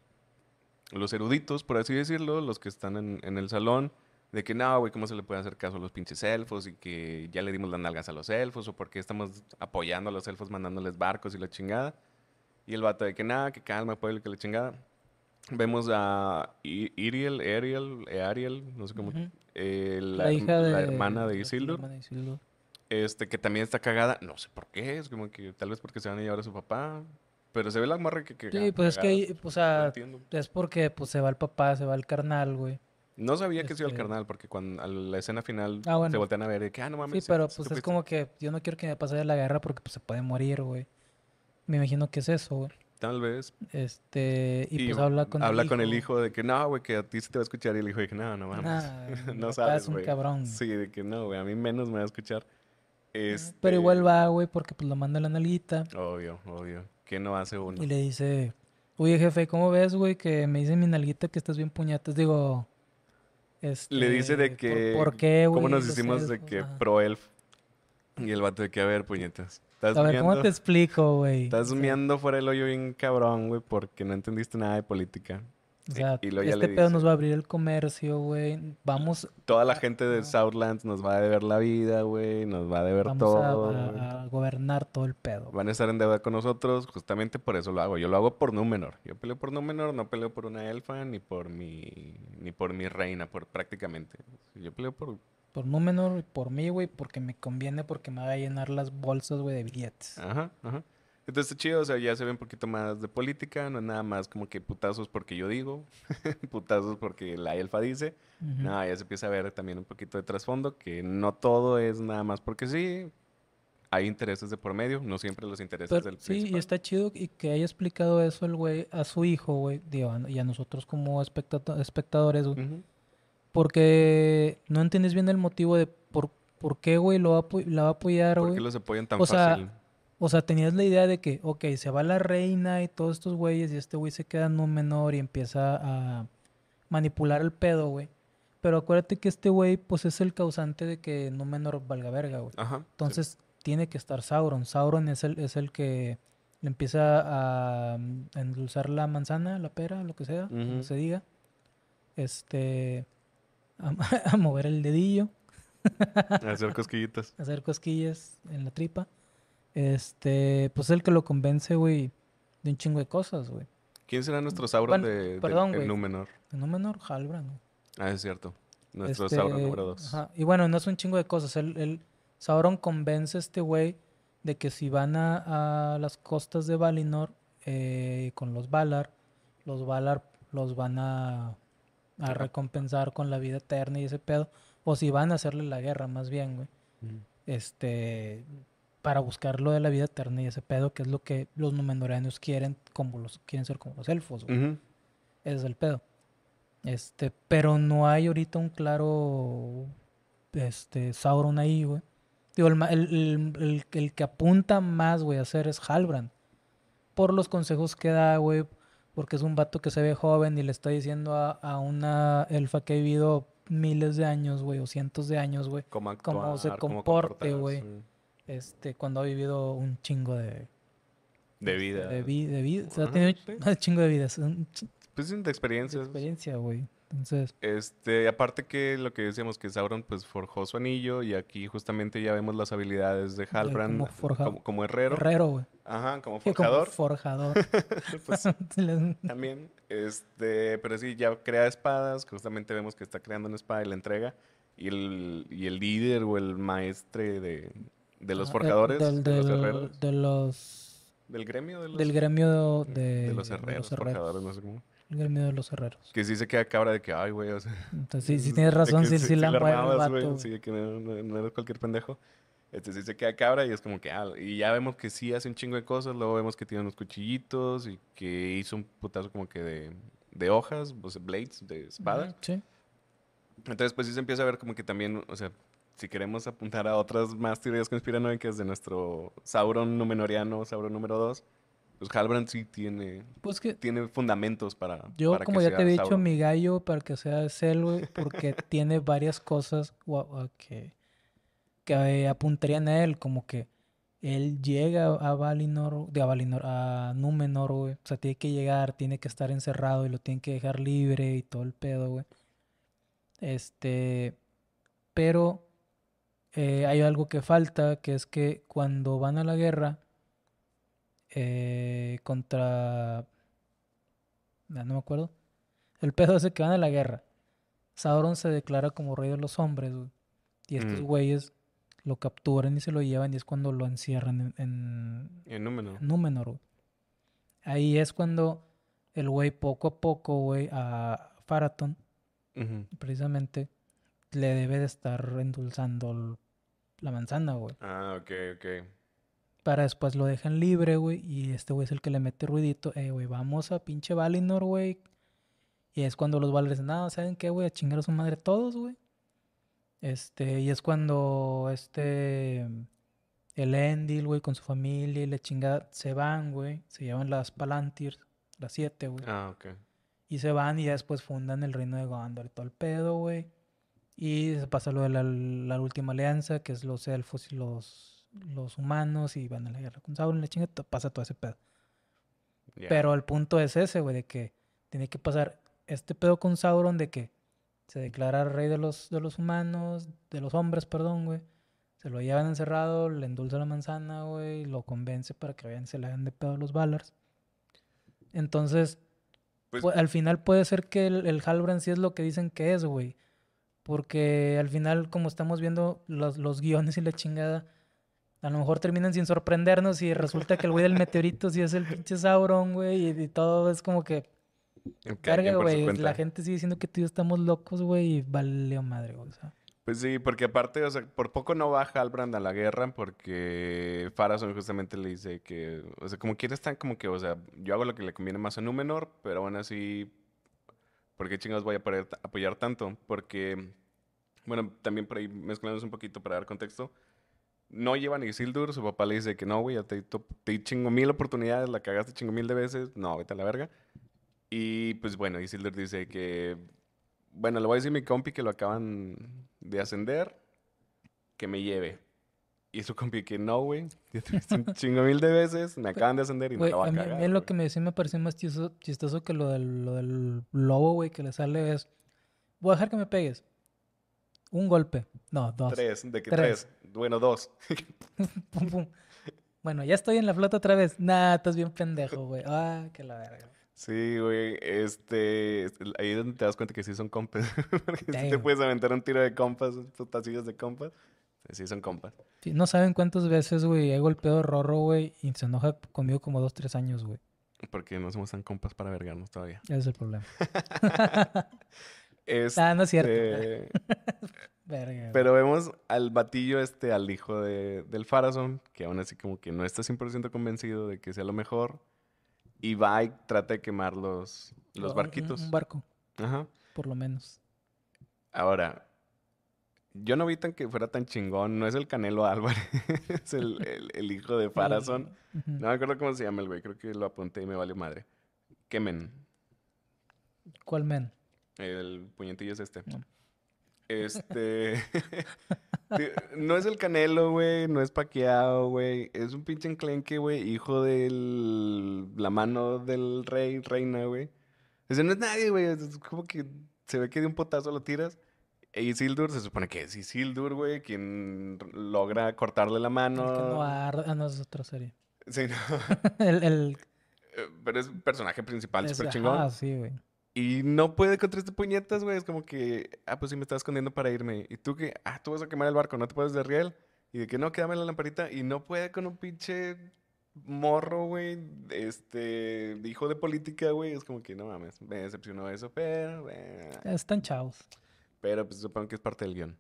los eruditos, por así decirlo, los que están en, el salón, de que no, güey, ¿cómo se le puede hacer caso a los pinches elfos? Y que ya le dimos las nalgas a los elfos, o porque estamos apoyando a los elfos mandándoles barcos y la chingada. Y el vato de que nada, que calma, pueblo, que la chingada. Vemos a Iriel, Ariel, Ariel, no sé cómo. Eh, la, hija de, la, hermana de este, que también está cagada. No sé por qué, es como que tal vez porque se van a llevar a su papá. Pero se ve la marra que, que Sí, pues es que, o sea, es porque pues, se va el papá, se va el carnal, güey. No sabía que se iba el este carnal, porque cuando a la escena final ah, se voltean a ver que, ah, no mames. Sí, pero pues es como que yo no quiero que me pase de la guerra porque pues, se puede morir, güey. Me imagino que es eso, güey. Tal vez. Este, y, pues habla con habla el con el hijo de que, no, güey, que a ti se te va a escuchar. Y el hijo de que, no, no vamos, no sabes, Es cabrón. Sí, de que no, güey, a mí menos me va a escuchar. Pero este, igual va, güey, porque pues lo manda la nalguita. Obvio, obvio. ¿Qué no hace uno? Y le dice, oye, jefe, ¿cómo ves, güey? Que me dice mi nalguita que estás bien puñetas? Digo, este, le dice de que... ¿Por, qué, güey? ¿Cómo nos hicimos de que pro elf? Y el vato de que, a ver, puñetas. A ver, ¿cómo te explico, güey? Estás sí. fuera el hoyo bien cabrón, güey, porque no entendiste nada de política y, este pedo nos va a abrir el comercio, güey. Vamos. Toda la gente de Southlands nos va a deber la vida, güey. Nos va a deber todo. A, a, gobernar todo el pedo. Van a estar en deuda con nosotros. Justamente por eso lo hago. Yo lo hago por Númenor. Yo peleo por Númenor, no peleo por una elfa ni por mi, ni por mi reina, por prácticamente. Yo peleo por. Por Númenor, por mí, güey, porque me conviene, porque me va a llenar las bolsas, güey, de billetes. Ajá, ajá. Entonces está chido, o sea, ya se ve un poquito más de política, no es nada más como que putazos porque yo digo, putazos porque la elfa dice. nada, No, ya se empieza a ver también un poquito de trasfondo, que no todo es nada más porque sí, hay intereses de por medio, no siempre los intereses del del Sí, y está chido y que haya explicado eso el güey a su hijo, güey, y a nosotros como espectadores, güey. Porque no entiendes bien el motivo de por, por qué, güey, lo va, la va a apoyar, güey. ¿Por qué los apoyan tan o fácil? O sea, tenías la idea de que, ok, se va la reina y todos estos güeyes y este güey se queda en un menor y empieza a manipular el pedo, güey. Pero acuérdate que este güey, pues es el causante de que no menor valga verga, güey. Ajá, Entonces tiene que estar Sauron. Sauron es el, es el que le empieza a mm, endulzar la manzana, la pera, lo que sea, se diga. Este. A, mover el dedillo. a hacer cosquillitas. A hacer cosquillas en la tripa. Este, pues el que lo convence, güey, de un chingo de cosas, güey. ¿Quién será nuestro Sauron de, perdón, el Númenor? El Númenor, Halbrand. Ah, es cierto. Nuestro este, Sauron número 2. Y bueno, no es un chingo de cosas. El, Sauron convence a este güey de que si van a, las costas de Valinor eh, con los Valar, los Valar los van a, a recompensar con la vida eterna y ese pedo. O si van a hacerle la guerra, más bien, güey. Este, para buscar lo de la vida eterna y ese pedo que es lo que los numenoreanos quieren, como los, quieren ser como los elfos, Ese es el pedo. Este, pero no hay ahorita un claro este, Sauron ahí, güey. Digo, el, que apunta más, güey, a ser es Halbrand. Por los consejos que da, güey, porque es un vato que se ve joven y le está diciendo a, a una elfa que ha vivido miles de años, güey, o cientos de años, güey, cómo, se comporte, güey. Mm este, cuando ha vivido un chingo de... De este, vida. De, vida. ha tenido un chingo de vidas. pues de experiencias. experiencia, güey. Entonces... Este, aparte que lo que decíamos que Sauron pues forjó su anillo y aquí justamente ya vemos las habilidades de Halbrand como, como, herrero. Herrero, güey. Ajá, como forjador. forjador. Pues, también, este, pero sí, ya crea espadas, justamente vemos que está creando una espada y la entrega. Y el, y el líder o el maestre de, de los forjadores, de los herreros. De los... Del gremio de los... Del gremio de, de, los herreros, los forjadores, no sé cómo. El gremio de los herreros. Que sí se queda cabra de que, ay, güey, o sea... Entonces, sí, sí tienes razón, sí, sí, la armabas, güey. Sí, que no, no, eres cualquier pendejo. Este sí se queda cabra y es como que, ah, y ya vemos que sí hace un chingo de cosas, luego vemos que tiene unos cuchillitos y que hizo un putazo como que de, de hojas, pues blades, de espada. sí. Entonces, pues sí se empieza a ver como que también, o sea, si queremos apuntar a otras más teorías conspiranoicas de nuestro Sauron numenoriano, Sauron número 2, pues Halbrand sí tiene, pues que, tiene fundamentos para. Yo, como ya te he dicho, mi gallo para que sea Cel, porque tiene varias cosas que, que eh, apuntarían a él, como que él llega a Valinor, de a Valinor, a Númenor, güey. O sea, tiene que llegar, tiene que estar encerrado y lo tiene que dejar libre y todo el pedo, güey. Este. Pero eh, hay algo que falta, que es que cuando van a la guerra eh, contra... No me acuerdo. El pedo es que van a la guerra. Sauron se declara como rey de los hombres. y estos mm. güeyes lo capturan y se lo llevan y es cuando lo encierran en... Númenor. Ahí es cuando el güey poco a poco, güey, a Faraton, precisamente, le debe de estar endulzando la manzana, güey. Ah, ok, ok. Para después lo dejan libre, güey. Y este güey es el que le mete ruidito. Eh, güey, vamos a pinche Valinor, güey. Y es cuando los Valar ah, nada ¿saben qué, güey? A chingar a su madre todos, güey. Este, y es cuando este. El Endil, güey, con su familia y la chingada se van, güey. Se llevan las Palantir, las siete, güey. Ah, ok. Y se van y ya después fundan el reino de Gondor y todo el pedo, güey. Y pasa lo de la, última alianza, que es los elfos y los, humanos, y van a la guerra con Sauron, la chinga, pasa todo ese pedo. Pero el punto es ese, güey, de que tiene que pasar este pedo con Sauron de que se declara rey de los, humanos, de los hombres, perdón, güey. Se lo llevan encerrado, le endulza la manzana, güey, lo convence para que se le hagan de pedo los Valars. Entonces, pues pues, al final puede ser que el, el Halbrand sí es lo que dicen que es, güey. Porque al final, como estamos viendo, los, los guiones y la chingada, a lo mejor terminan sin sorprendernos y resulta que el güey del meteorito sí es el pinche Sauron, güey, y, todo es como que... carga, güey, la gente sigue diciendo que tú estamos locos, güey, y vale madre, güey. Pues sí, porque aparte, o sea, por poco no baja Albrand a la guerra porque Farazón justamente le dice que, o sea, como quieres están como que, o sea, yo hago lo que le conviene más a Númenor, pero aún así ¿por qué chingados voy a apoyar tanto? Porque, bueno, también por ahí mezclándonos un poquito para dar contexto, no llevan ni Isildur, su papá le dice que no, güey, te, te chingo mil oportunidades, la cagaste chingo mil de veces, no, vete a la verga. Y pues bueno, Isildur dice que, bueno, le voy a decir a mi compi que lo acaban de ascender, que me lleve. Y su compi que no, güey. Ya un chingo mil de veces, me acaban de ascender y me no lo va a, a mí, lo que me, decía me pareció más chistoso, que lo del, lo del lobo, güey, que le sale es... Voy a dejar que me pegues. Un golpe. No, dos. Tres. ¿De qué tres? Bueno, dos. pum, pum. Bueno, ya estoy en la flota otra vez. Nah, estás bien pendejo, güey. Ah, qué la verga. Sí, güey, este, ahí es donde te das cuenta que sí son compas. Porque si te puedes aventar un tiro de compas, tus tacillas de compas sí son compas. no saben cuántas veces, güey, he golpeado a Rorro, güey, y se enoja conmigo como dos, tres años, güey. Porque no somos tan compas para vergarnos todavía. Ese es el problema. Ah, no es cierto. Este, Verga, Pero vemos al batillo este, al hijo de, del Farazón, que aún así como que no está 100% convencido de que sea lo mejor. Y va y trata de quemar los, los oh, barquitos. Un barco. Ajá. Por lo menos. Ahora, yo no vi tan que fuera tan chingón. No es el Canelo Álvarez, es el, hijo de Farazón. No me acuerdo cómo se llama el güey, creo que lo apunté y me valió madre. ¿Qué men? ¿Cuál men? El puñetillo es este. Este. no es el Canelo, güey. No es Paqueado, güey. Es un pinche enclenque, güey. Hijo de la mano del rey, reina, güey. Ese no es nadie, güey. Es como que se ve que de un potazo lo tiras. E Isildur se supone que es Isildur, güey, quien logra cortarle la mano. No, que no, a, ah, nosotros sería. Sí, no. Eh, pero es personaje principal, súper chingón. Ah, sí, güey. Y no puede contra este puñetas, güey. Es como que, ah, pues sí, me estaba escondiendo para irme. Y tú que, ah, tú vas a quemar el barco, no te puedes de riel. Y de que no, quédame la lamparita. Y no puede con un pinche morro, güey. Este, hijo de política, güey. Es como que, no mames, me decepcionó eso, pero. Están chavos. Pero pues supongo que es parte del guión.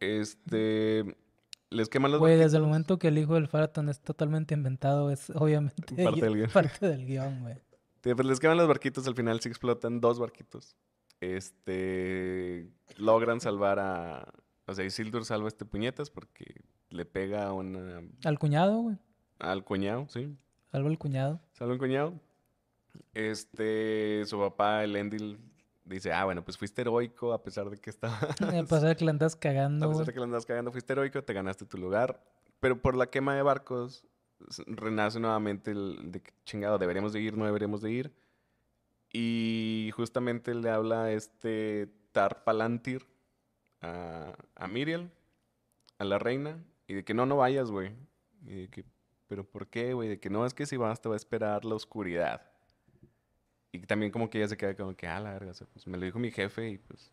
Este. Les queman los. Güey, desde el momento que el hijo del Faraton es totalmente inventado, es obviamente parte del guión. güey. les pues, queman los barquitos, al final sí explotan dos barquitos. Este. Logran salvar a. O sea, Isildur salva a este puñetas porque le pega a una. Al cuñado, güey. Al cuñado, sí. Salva al cuñado. Salva al cuñado. Este. Su papá, el Endil, dice, ah, bueno, pues fuiste heroico a pesar de que estabas... A pesar que le andas cagando. A pesar de que le andas cagando, fuiste heroico, te ganaste tu lugar. Pero por la quema de barcos renace nuevamente el de chingado, deberíamos de ir, no deberíamos de ir. Y justamente le habla este Tar Palantir a, a Miriel, a la reina, y de que no, no vayas, güey. Y de que, pero ¿por qué, güey? De que no, es que si vas te va a esperar la oscuridad y también como que ella se queda como que, ah, la verga, pues me lo dijo mi jefe y pues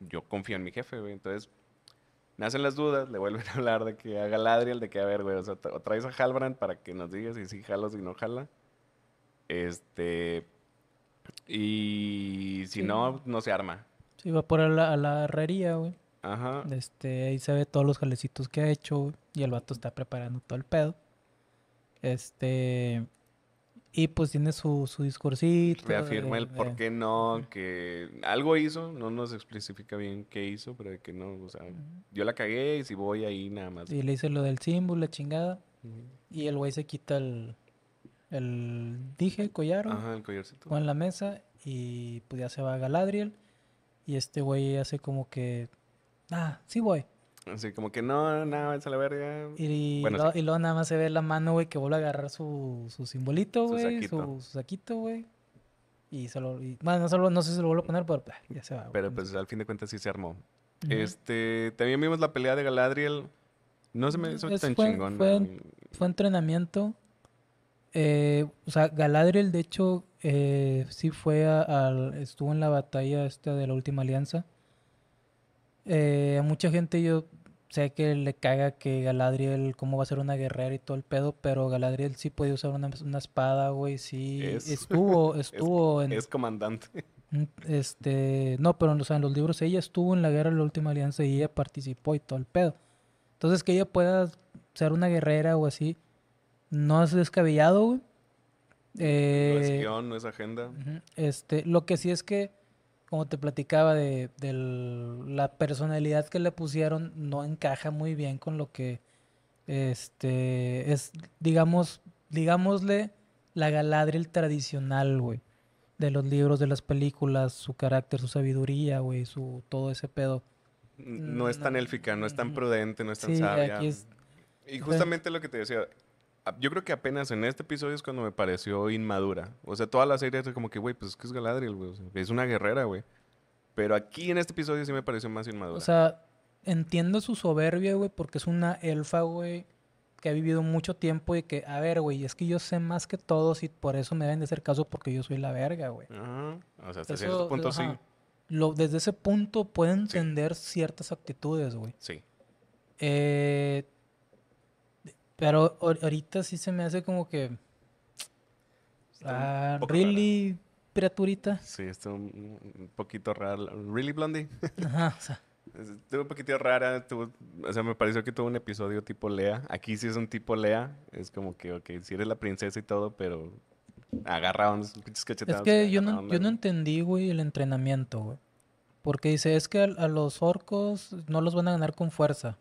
yo confío en mi jefe, güey. Entonces me hacen las dudas, le vuelven a hablar de que haga Ladriel, de que, a ver, güey, o sea, traes a Halbrand para que nos digas si sí jala o si no jala. Este. Y si no, no se arma. Sí, va por a la, a la herrería, güey. Ajá. Este, ahí se ve todos los jalecitos que ha hecho, Y el vato está preparando todo el pedo. Este. Y pues tiene su, su discursito. Reafirma el por qué no, que algo hizo, no nos especifica bien qué hizo, pero que no, o sea, yo la cagué y si voy ahí nada más. Y le hice lo del símbolo, la chingada. Y el güey se quita el, el dije, el collar. Ajá, el collarcito. Con la mesa y pues ya se va a Galadriel. Y este güey hace como que, ah, sí voy. Así como que no, no, es la verga. Y, bueno, y, luego nada más se ve la mano, güey, que vuelve a agarrar su, su simbolito, güey. Su saquito, güey. Y solo. Y, bueno, no, solo, no sé si lo vuelvo a poner, pero pues, ya se va. Pero pues al fin de cuentas sí se armó. Este. También vimos la pelea de Galadriel. No se me hizo pues, tan chingón. Fue, fue entrenamiento. Eh, o sea, Galadriel, de hecho, eh, sí fue al estuvo en la batalla esta de la última alianza. Eh, a mucha gente yo sé que le caga que Galadriel, cómo va a ser una guerrera y todo el pedo, pero Galadriel sí puede usar una, espada, güey, sí. estuvo, estuvo es, en... Es comandante. Mm, este, no, pero en los libros ella estuvo en la guerra de la última alianza y ella participó y todo el pedo. Entonces que ella pueda ser una guerrera o así, no es descabellado, güey. no es eh, guión, no es agenda. Este, lo que sí es que como te platicaba, de, la personalidad que le pusieron no encaja muy bien con lo que este es, digamos, digámosle la Galadriel tradicional, güey, de los libros, de las películas, su carácter, su sabiduría, güey, su todo ese pedo. No, es tan mm, élfica, no es tan mm. prudente, no es tan sabia. Y justamente lo que te decía, yo creo que apenas en este episodio es cuando me pareció inmadura. O sea, toda la serie es como que, güey, pues es que es Galadriel, güey. es una guerrera, güey. Pero aquí en este episodio sí me pareció más inmadura. O sea, entiendo su soberbia, güey, porque es una elfa, güey, que ha vivido mucho tiempo y que, a ver, güey, es que yo sé más que todos y por eso me deben de hacer caso porque yo soy la verga, güey. Ajá. O sea, hasta cierto punto sí. desde ese punto puede entender ciertas actitudes, güey. Sí. Eh, pero ahorita sí se me hace como que. Ah, really Sí, está un, poquito rara. Really Blondie. Ajá, o un poquito rara, o sea, me pareció que tuvo un episodio tipo Lea. Aquí sí es un tipo Lea, es como que, ok, si eres la princesa y todo, pero agarraban Es que yo no, yo no entendí, güey, el entrenamiento, güey. Porque dice, es que a, los orcos no los van a ganar con fuerza.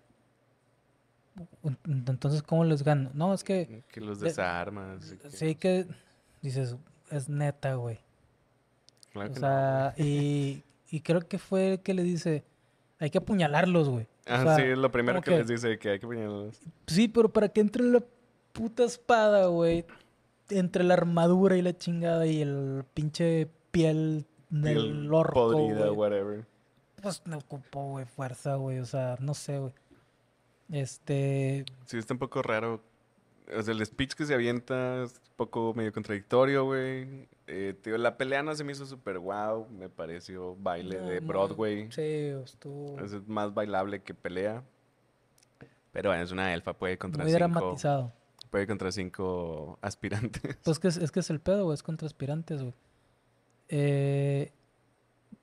Entonces, ¿cómo les gano? No, es que... Mm, que los desarmas. sí, que dices, es neta, güey. Claro o sea, y, y, creo que fue el que le dice, hay que apuñalarlos, güey. ah, sí, es lo primero que, les dice, que hay que apuñalarlos. Sí, pero para que entre la puta espada, güey, entre la armadura y la chingada y el pinche piel del orco, podrida, whatever. Pues me ocupó, güey, fuerza, güey, o sea, no sé, güey. Este. Sí, está un poco raro. O sea, el speech que se avienta es un poco medio contradictorio, güey. Eh, la pelea no se me hizo súper wow. Me pareció baile de Broadway. Sí, Es más bailable que pelea. Pero bueno, es una elfa, puede contra Muy cinco. dramatizado. Puede contra cinco aspirantes. Pues que es, que es el pedo, güey. Es contra aspirantes, güey. Eh,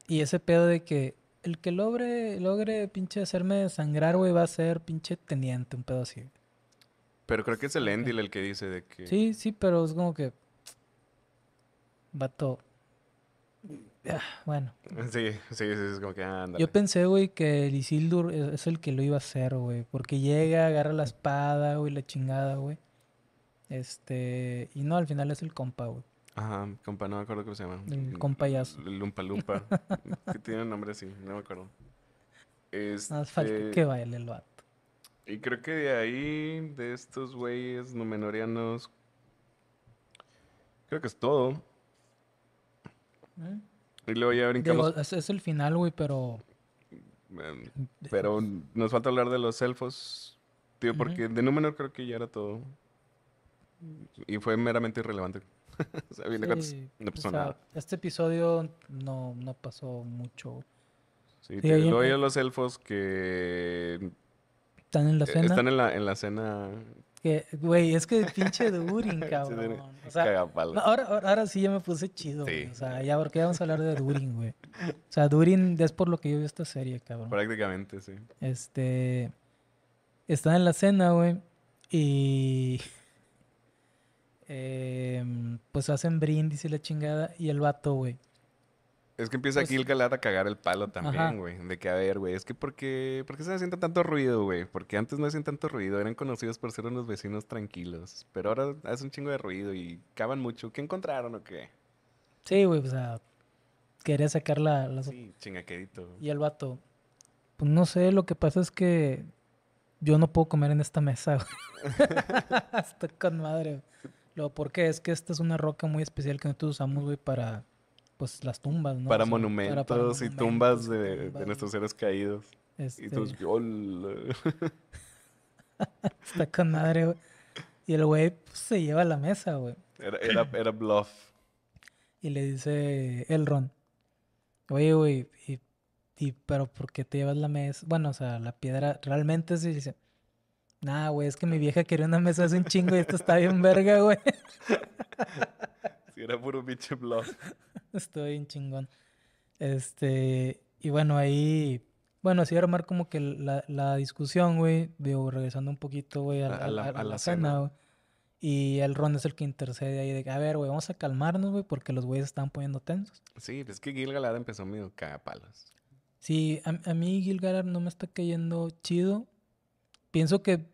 y ese pedo de que el que logre, logre pinche hacerme sangrar, güey, va a ser pinche teniente, un pedo así. Pero creo que es el Endil el que dice de que. Sí, sí, pero es como que. Bato... bueno. Sí, sí, sí, es como que anda. Yo pensé, güey, que el Isildur e, es el que lo iba a hacer, güey. Porque llega, agarra la espada, güey, la chingada, güey. Este. Y no, al final es el compa, güey. Ajá, compa, no me acuerdo cómo se llama. El compayazo. Lumpa Lumpa. que tiene un nombre así, no me acuerdo. Es Más este, falta que baile el vato. Y creo que de ahí, de estos güeyes numenorianos, creo que es todo. ¿Eh? Y luego ya brincamos. es, el final, güey, pero. Em, pero nos falta hablar de los elfos. Tío, porque de Númenor creo que ya era todo. Y fue meramente irrelevante. o sea, no Este episodio no, no pasó mucho. Sí, sí te a los elfos que. Están en la eh, cena. Están en la, en Que, güey, es que pinche Durin, cabrón. ahora, ahora sí ya me puse chido. O sea, ya porque vamos a hablar de Durin, güey. O sea, Durin es por lo que yo vi esta serie, cabrón. Prácticamente, sí. Este. Están en la cena, güey. Y. eh, pues hacen brindis y la chingada. Y el vato, güey. Es que empieza pues aquí el galata a cagar el palo también, güey. De que, a ver, güey, es que porque, ¿por qué se sienta tanto ruido, güey? Porque antes no hacían tanto ruido, eran conocidos por ser unos vecinos tranquilos. Pero ahora hace un chingo de ruido y Caban mucho. ¿Qué encontraron o qué? Sí, güey, o sea, quería sacar la... Sí, chingaquedito. Y el vato, pues no sé, lo que pasa es que yo no puedo comer en esta mesa, güey. Estoy con madre. Lo porque es que esta es una roca muy especial que nosotros usamos, güey, para pues las tumbas, ¿no? Para, monumentos, y tumbas de, nuestros seres caídos. Este... Y tus Está con madre, güey. Y el güey pues, se lleva la mesa, güey. Era, bluff. Y le dice Elrond. Oye, güey, y, pero ¿por qué te llevas la mesa? Bueno, o sea, la piedra realmente se dice... Nah, güey, es que mi vieja quería una mesa hace un chingo y esto está bien verga, güey. Si era puro pinche blog. Estoy en chingón. Este, y bueno, ahí, bueno, así armar como que la, la discusión, güey, digo, regresando un poquito, güey, a, la, cena, Y el Ron es el que intercede ahí de, a ver, güey, vamos a calmarnos, güey, porque los güeyes están poniendo tensos. Sí, pues es que Gil Galar empezó medio cagapalos. Sí, a, mí Gil Galar no me está cayendo chido pienso que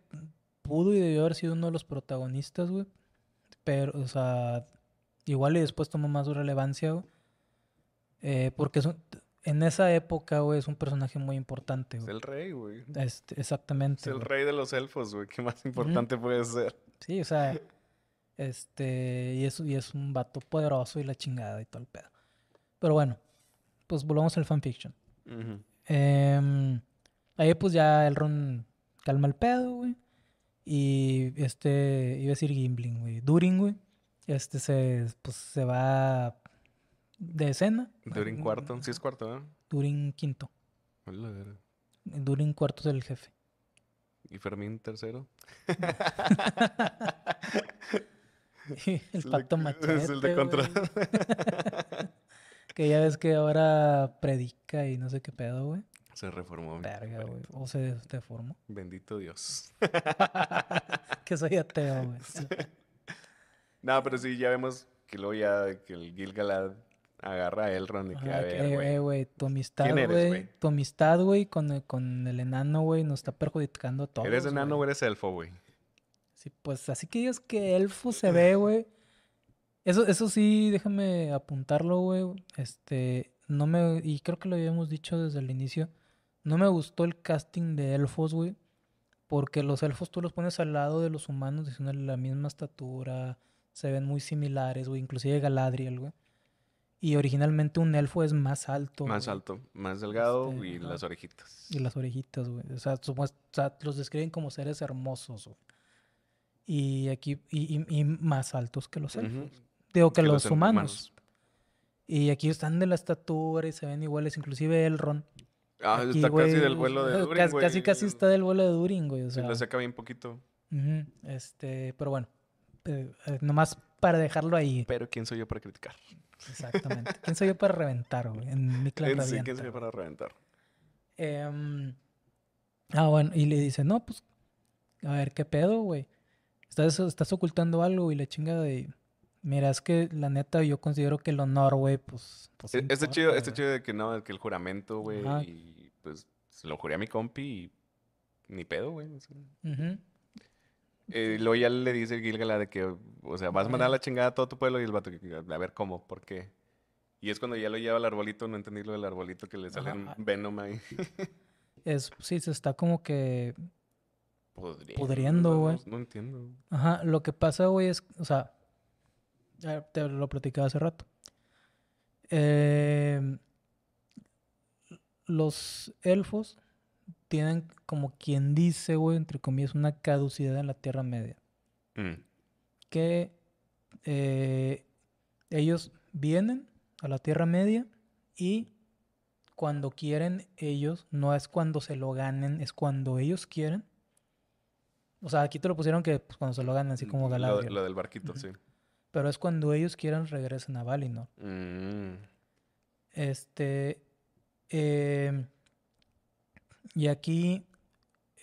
pudo y debió haber sido uno de los protagonistas, güey. Pero, o sea, igual y después tomó más relevancia, güey. Eh, porque en esa época, güey, es un personaje muy importante, güey. Es el rey, güey. Este, exactamente. Es el rey de los elfos, güey. ¿Qué más importante puede ser? Sí, o sea, este, y es, y es un vato poderoso y la chingada y todo el pedo. Pero bueno, pues volvamos al fanfiction. Em, ahí pues ya el Elrond calma el pedo, güey. Y este, iba a decir Gimbling, güey. During, güey. Este se, pues, se va de escena. During cuarto, sí es cuarto, ¿eh? During quinto. Hola, cuarto es el jefe. ¿Y Fermín tercero? el pato machete. Es el de contra. que ya ves que ahora predica y no sé qué pedo, güey. Se reformó. Verga, güey. O se deformó. Bendito Dios. que soy ateo, güey. no, pero sí, ya vemos que luego ya que el Gilgalad agarra a Elrond y que a ver, güey. Eh, tu amistad, güey. Tu amistad, güey, con, el, enano, güey, nos está perjudicando a todos. ¿Eres enano o eres elfo, güey? Sí, pues así que es que elfo se ve, güey. Eso, eso sí, déjame apuntarlo, güey. Este, no me. Y creo que lo habíamos dicho desde el inicio. No me gustó el casting de elfos, güey. Porque los elfos tú los pones al lado de los humanos y son de la misma estatura, se ven muy similares, güey, inclusive Galadriel, güey. Y originalmente un elfo es más alto. Más alto, más delgado este, y las orejitas. Y las orejitas, güey. O sea, los describen como seres hermosos, güey. Y aquí, y, más altos que los elfos. Digo, que, los, humanos. humanos. Y aquí están de la estatura y se ven iguales, inclusive Elrond Ah, está casi del vuelo de Durin, casi, güey. Casi, casi está del vuelo de Durin, güey. O sea, le saca bien poquito. este, pero bueno, eh, eh, nomás para dejarlo ahí. Pero ¿quién soy yo para criticar? Exactamente. ¿Quién soy yo para reventar, güey? En mi clan Sí, ¿quién soy yo para reventar? Em, ah, bueno, y le dice, no, pues, a ver, ¿qué pedo, güey? estás ocultando algo y la chinga de... Mira, es que la neta yo considero que el honor, güey, pues... este chido, este de que no, que el juramento, güey, y pues lo juré a mi compi y ni pedo, güey. Eh, luego ya le dice Gilgala de que, o sea, vas a mandar la chingada a todo tu pueblo y el vato, a ver cómo, por qué. Y es cuando ya lo lleva al arbolito, no entendí lo del arbolito que le salen un Venom ahí. es, sí, se está como que... Podriendo, güey. No, entiendo. Ajá, lo que pasa, güey, es, o sea, te lo platicaba hace rato. Eh, los elfos tienen como quien dice, güey, entre comillas, una caducidad en la Tierra Media. Mm. Que eh, ellos vienen a la Tierra Media y cuando quieren ellos, no es cuando se lo ganen, es cuando ellos quieren. O sea, aquí te lo pusieron que pues, cuando se lo ganan, así como Galadriel. Lo del barquito, sí. Pero es cuando ellos quieran regresen a Valinor. Mm. Este. Eh, y aquí.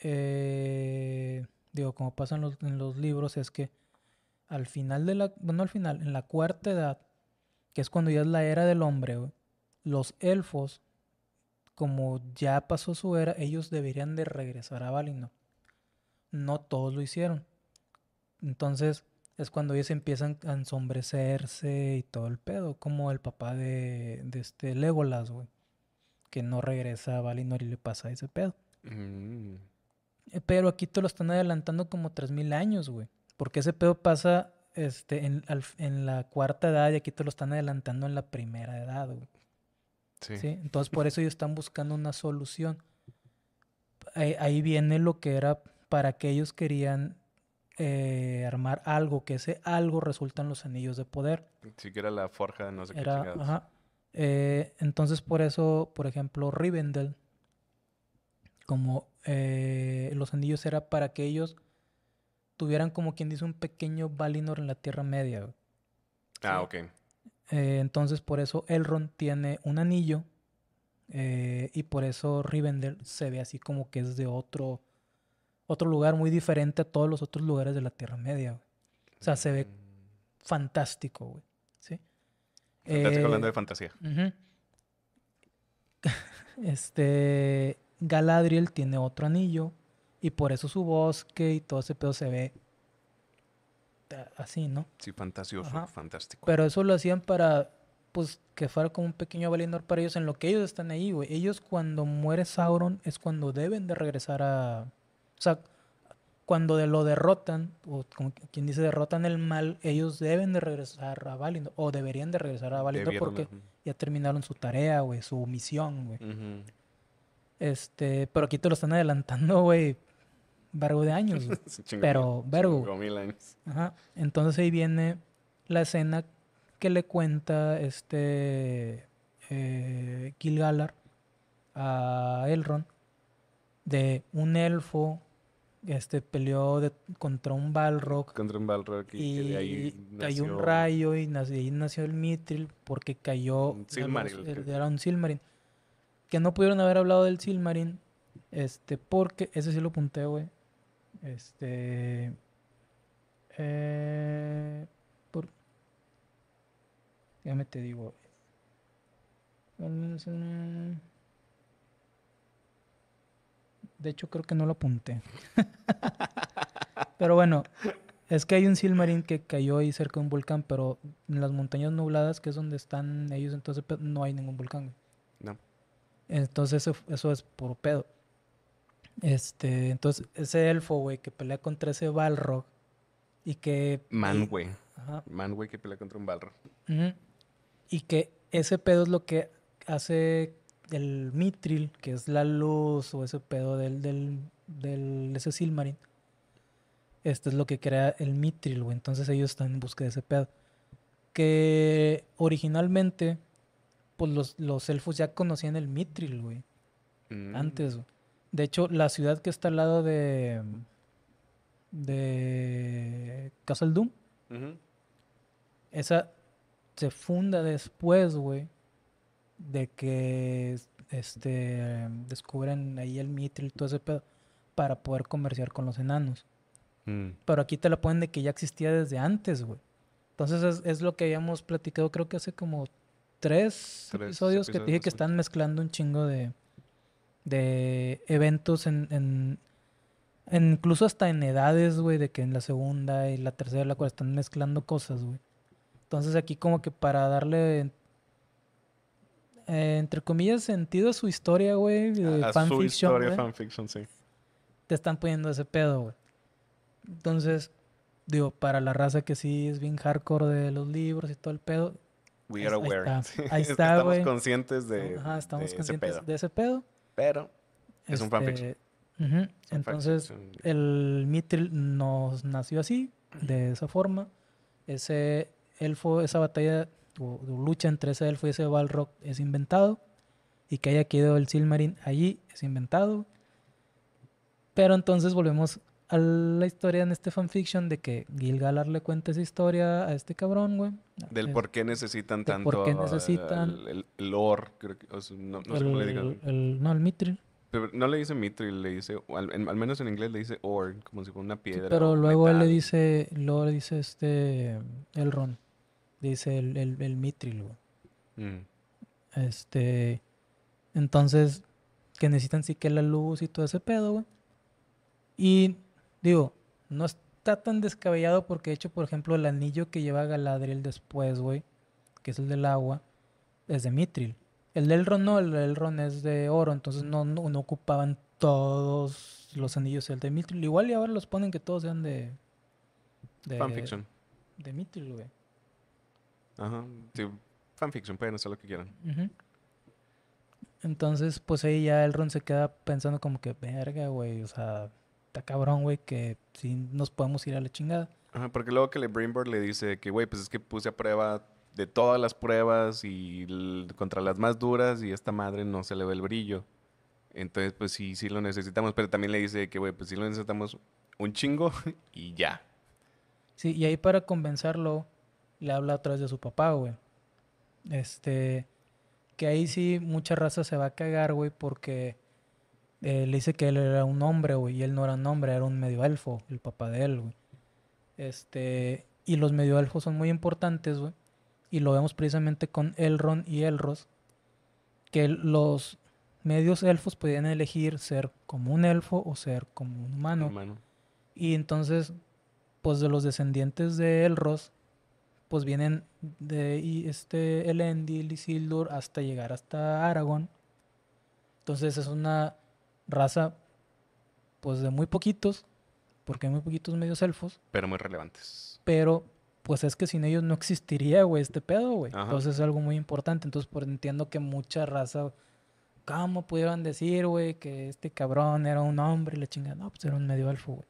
Eh, digo, como pasa en los, libros, es que al final de la. Bueno, al final, en la cuarta edad, que es cuando ya es la era del hombre, los elfos, como ya pasó su era, ellos deberían de regresar a Valinor. No todos lo hicieron. Entonces es cuando ellos empiezan a ensombrecerse y todo el pedo, como el papá de, este Legolas, güey, que no regresa a Valinor y le pasa ese pedo. Mm. Eh, pero aquí te lo están adelantando como 3.000 años, güey, porque ese pedo pasa este, en, la cuarta edad y aquí te lo están adelantando en la primera edad, güey. Sí. Entonces por eso ellos están buscando una solución. ahí viene lo que era para que ellos querían eh, armar algo, que ese algo resultan los anillos de poder. Siquiera la forja no sé qué eh, entonces, por eso, por ejemplo, Rivendell, como eh, los anillos era para que ellos tuvieran como quien dice un pequeño Valinor en la Tierra Media. Ah, ok. entonces, por eso Elrond tiene un anillo y por eso Rivendell se ve así como que es de otro otro lugar muy diferente a todos los otros lugares de la Tierra Media, O sea, se ve mm. fantástico, güey. ¿Sí? Fantástico eh, hablando de fantasía. este. Galadriel tiene otro anillo. Y por eso su bosque y todo ese pedo se ve así, ¿no? Sí, fantasioso, fantástico. Pero eso lo hacían para, pues, que fuera como un pequeño Valinor para ellos en lo que ellos están ahí, güey. Ellos cuando muere Sauron es cuando deben de regresar a, o sea, cuando lo derrotan, o como quien dice derrotan el mal, ellos deben de regresar a Valinor, o deberían de regresar a Valindor porque ya terminaron su tarea, güey, su misión, Este, pero aquí te lo están adelantando, güey, vergo de años, pero vergo. mil años. Ajá. Entonces ahí viene la escena que le cuenta este eh, a Elrond de un elfo este peleó contra un Balrog. Contra un Balrog y, ahí nació... cayó un rayo y nació, ahí nació el Mithril porque cayó un Silmaril, era, un Silmarin. Que no pudieron haber hablado del Silmarin este porque ese sí lo apunté, güey. Este eh, por ya te digo. De hecho, creo que no lo apunté. pero bueno, es que hay un Silmarín que cayó ahí cerca de un volcán, pero en las montañas nubladas, que es donde están ellos, entonces no hay ningún volcán. No. Entonces eso, es por pedo. Este, entonces ese elfo, güey, que pelea contra ese Balrog y que... Man, güey. Man, güey, que pelea contra un Balrog. Y que ese pedo es lo que hace el mitril, que es la luz o ese pedo del, del, del ese Silmarin, este es lo que crea el mitril, güey. Entonces ellos están en busca de ese pedo. Que originalmente, pues los, elfos ya conocían el mitril, güey. Mm. Antes, güey. De hecho, la ciudad que está al lado de. de. Castle Doom. Esa se funda después, güey, de que este, descubren ahí el mitril y todo ese pedo para poder comerciar con los enanos. Mm. Pero aquí te la ponen de que ya existía desde antes, güey. Entonces es, lo que habíamos platicado, creo que hace como tres, episodios, que te dije que están mezclando un chingo de, de eventos en, incluso hasta en edades, güey, de que en la segunda y la tercera la cual están mezclando cosas, güey. Entonces aquí como que para darle eh, entre comillas, sentido su historia, güey, de fanfiction. Su historia fanfiction, sí. Te están poniendo ese pedo, güey. Entonces, digo, para la raza que sí es bien hardcore de los libros y todo el pedo. We are aware. está, Estamos conscientes de. ese pedo. Pero es un fanfiction. Este, entonces, el Mithril nos nació así, de esa forma. Ese elfo, esa batalla tu lucha entre ese elfo y ese Balrog es inventado y que haya quedado el Silmarin allí es inventado. Pero entonces volvemos a la historia en este fanfiction de que Gilgalar le cuenta esa historia a este cabrón, güey. Del eh, por qué necesitan tanto. El, or creo que. no, sé cómo le digan. no, el mitril. Pero no le dice mitril, le dice. Al, menos en inglés le dice or como si fuera una piedra. pero luego él le dice. Luego le dice este. el ron dice el, el, el Mitril, mm. Este, entonces, que necesitan sí que la luz y todo ese pedo, güey. Y digo, no está tan descabellado porque de hecho, por ejemplo, el anillo que lleva Galadriel después, güey, que es el del agua, es de Mitril. El del Ron no, el del Ron es de oro, entonces no, no, ocupaban todos los anillos El de Mitril. Igual y ahora los ponen que todos sean de... de Fanfiction. De Mitril, güey. Ajá. Sí, fanfiction, pueden hacer lo que quieran. Entonces, pues ahí ya Elrond se queda pensando como que, verga, güey, o sea, está cabrón, güey, que si nos podemos ir a la chingada. Ajá, porque luego que le Brimbor le dice que, güey, pues es que puse a prueba de todas las pruebas y contra las más duras y esta madre no se le ve el brillo. Entonces, pues sí, sí lo necesitamos, pero también le dice que, güey, pues sí lo necesitamos un chingo y ya. Sí, y ahí para convencerlo le habla a través de su papá, güey. Este, que ahí sí mucha raza se va a cagar, güey, porque eh, le dice que él era un hombre, güey, y él no era un hombre, era un medio elfo, el papá de él, güey. Este, y los medio elfos son muy importantes, güey. Y lo vemos precisamente con Elrond y Elros, que los medios elfos podían elegir ser como un elfo o ser como un humano. humano. Y entonces, pues de los descendientes de Elros, pues vienen de este Elendil y Sildur hasta llegar hasta Aragón. Entonces es una raza pues de muy poquitos, porque hay muy poquitos medios elfos. Pero muy relevantes. Pero pues es que sin ellos no existiría, güey, este pedo, güey. Entonces es algo muy importante. Entonces por pues, entiendo que mucha raza, ¿cómo pudieron decir, güey, que este cabrón era un hombre y la chingada? No, pues era un medio elfo, güey.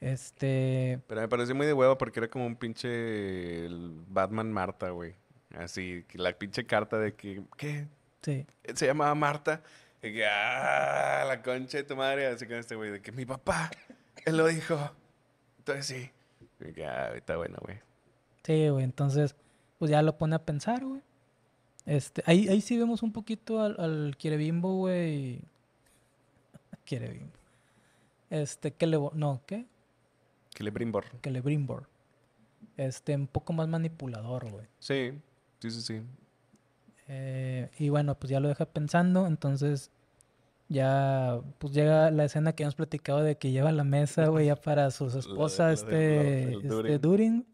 Este. Pero me pareció muy de huevo porque era como un pinche Batman Marta, güey. Así, la pinche carta de que. ¿Qué? Sí. Se llamaba Marta. Y que, ah, la concha de tu madre. Así con este güey, de que mi papá, él lo dijo. Entonces sí. Y que, ah, está bueno, güey. Sí, güey. Entonces, pues ya lo pone a pensar, güey. Este, ahí, ahí sí vemos un poquito al, al bimbo güey. bimbo Este, ¿Qué le. No, ¿qué? Celebrimbor. Celebrimbor. Este, un poco más manipulador, güey. Sí, sí, sí, sí. Eh, y bueno, pues ya lo deja pensando, entonces ya pues llega la escena que hemos platicado de que lleva la mesa, güey, ya para sus esposas, este, este Durin.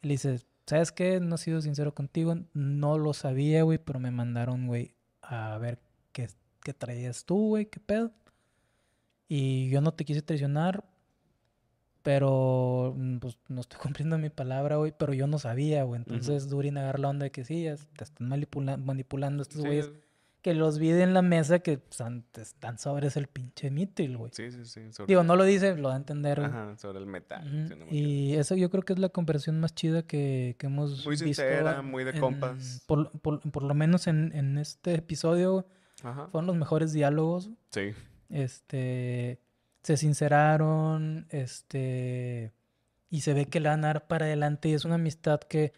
Y le dice, ¿sabes qué? No he sido sincero contigo, no lo sabía, güey, pero me mandaron, güey, a ver qué, qué traías tú, güey, qué pedo. Y yo no te quise traicionar, pero mm, pues no estoy cumpliendo mi palabra, güey, pero yo no sabía, güey. Entonces Durin agarra la onda de que sí, ya te están manipulando estos güeyes. Que los vi en la mesa que están sobre el pinche mítil, güey. Sí, sí, sí. Digo, no lo dice, lo da a entender. Ajá, sobre el metal. y eso yo creo que es la conversión más chida que, hemos visto. Muy sincera, muy de compas. Por, por, lo menos en, en este episodio, Ajá. fueron los mejores diálogos. Sí. Este se sinceraron, este, y se ve que le van a dar para adelante y es una amistad que,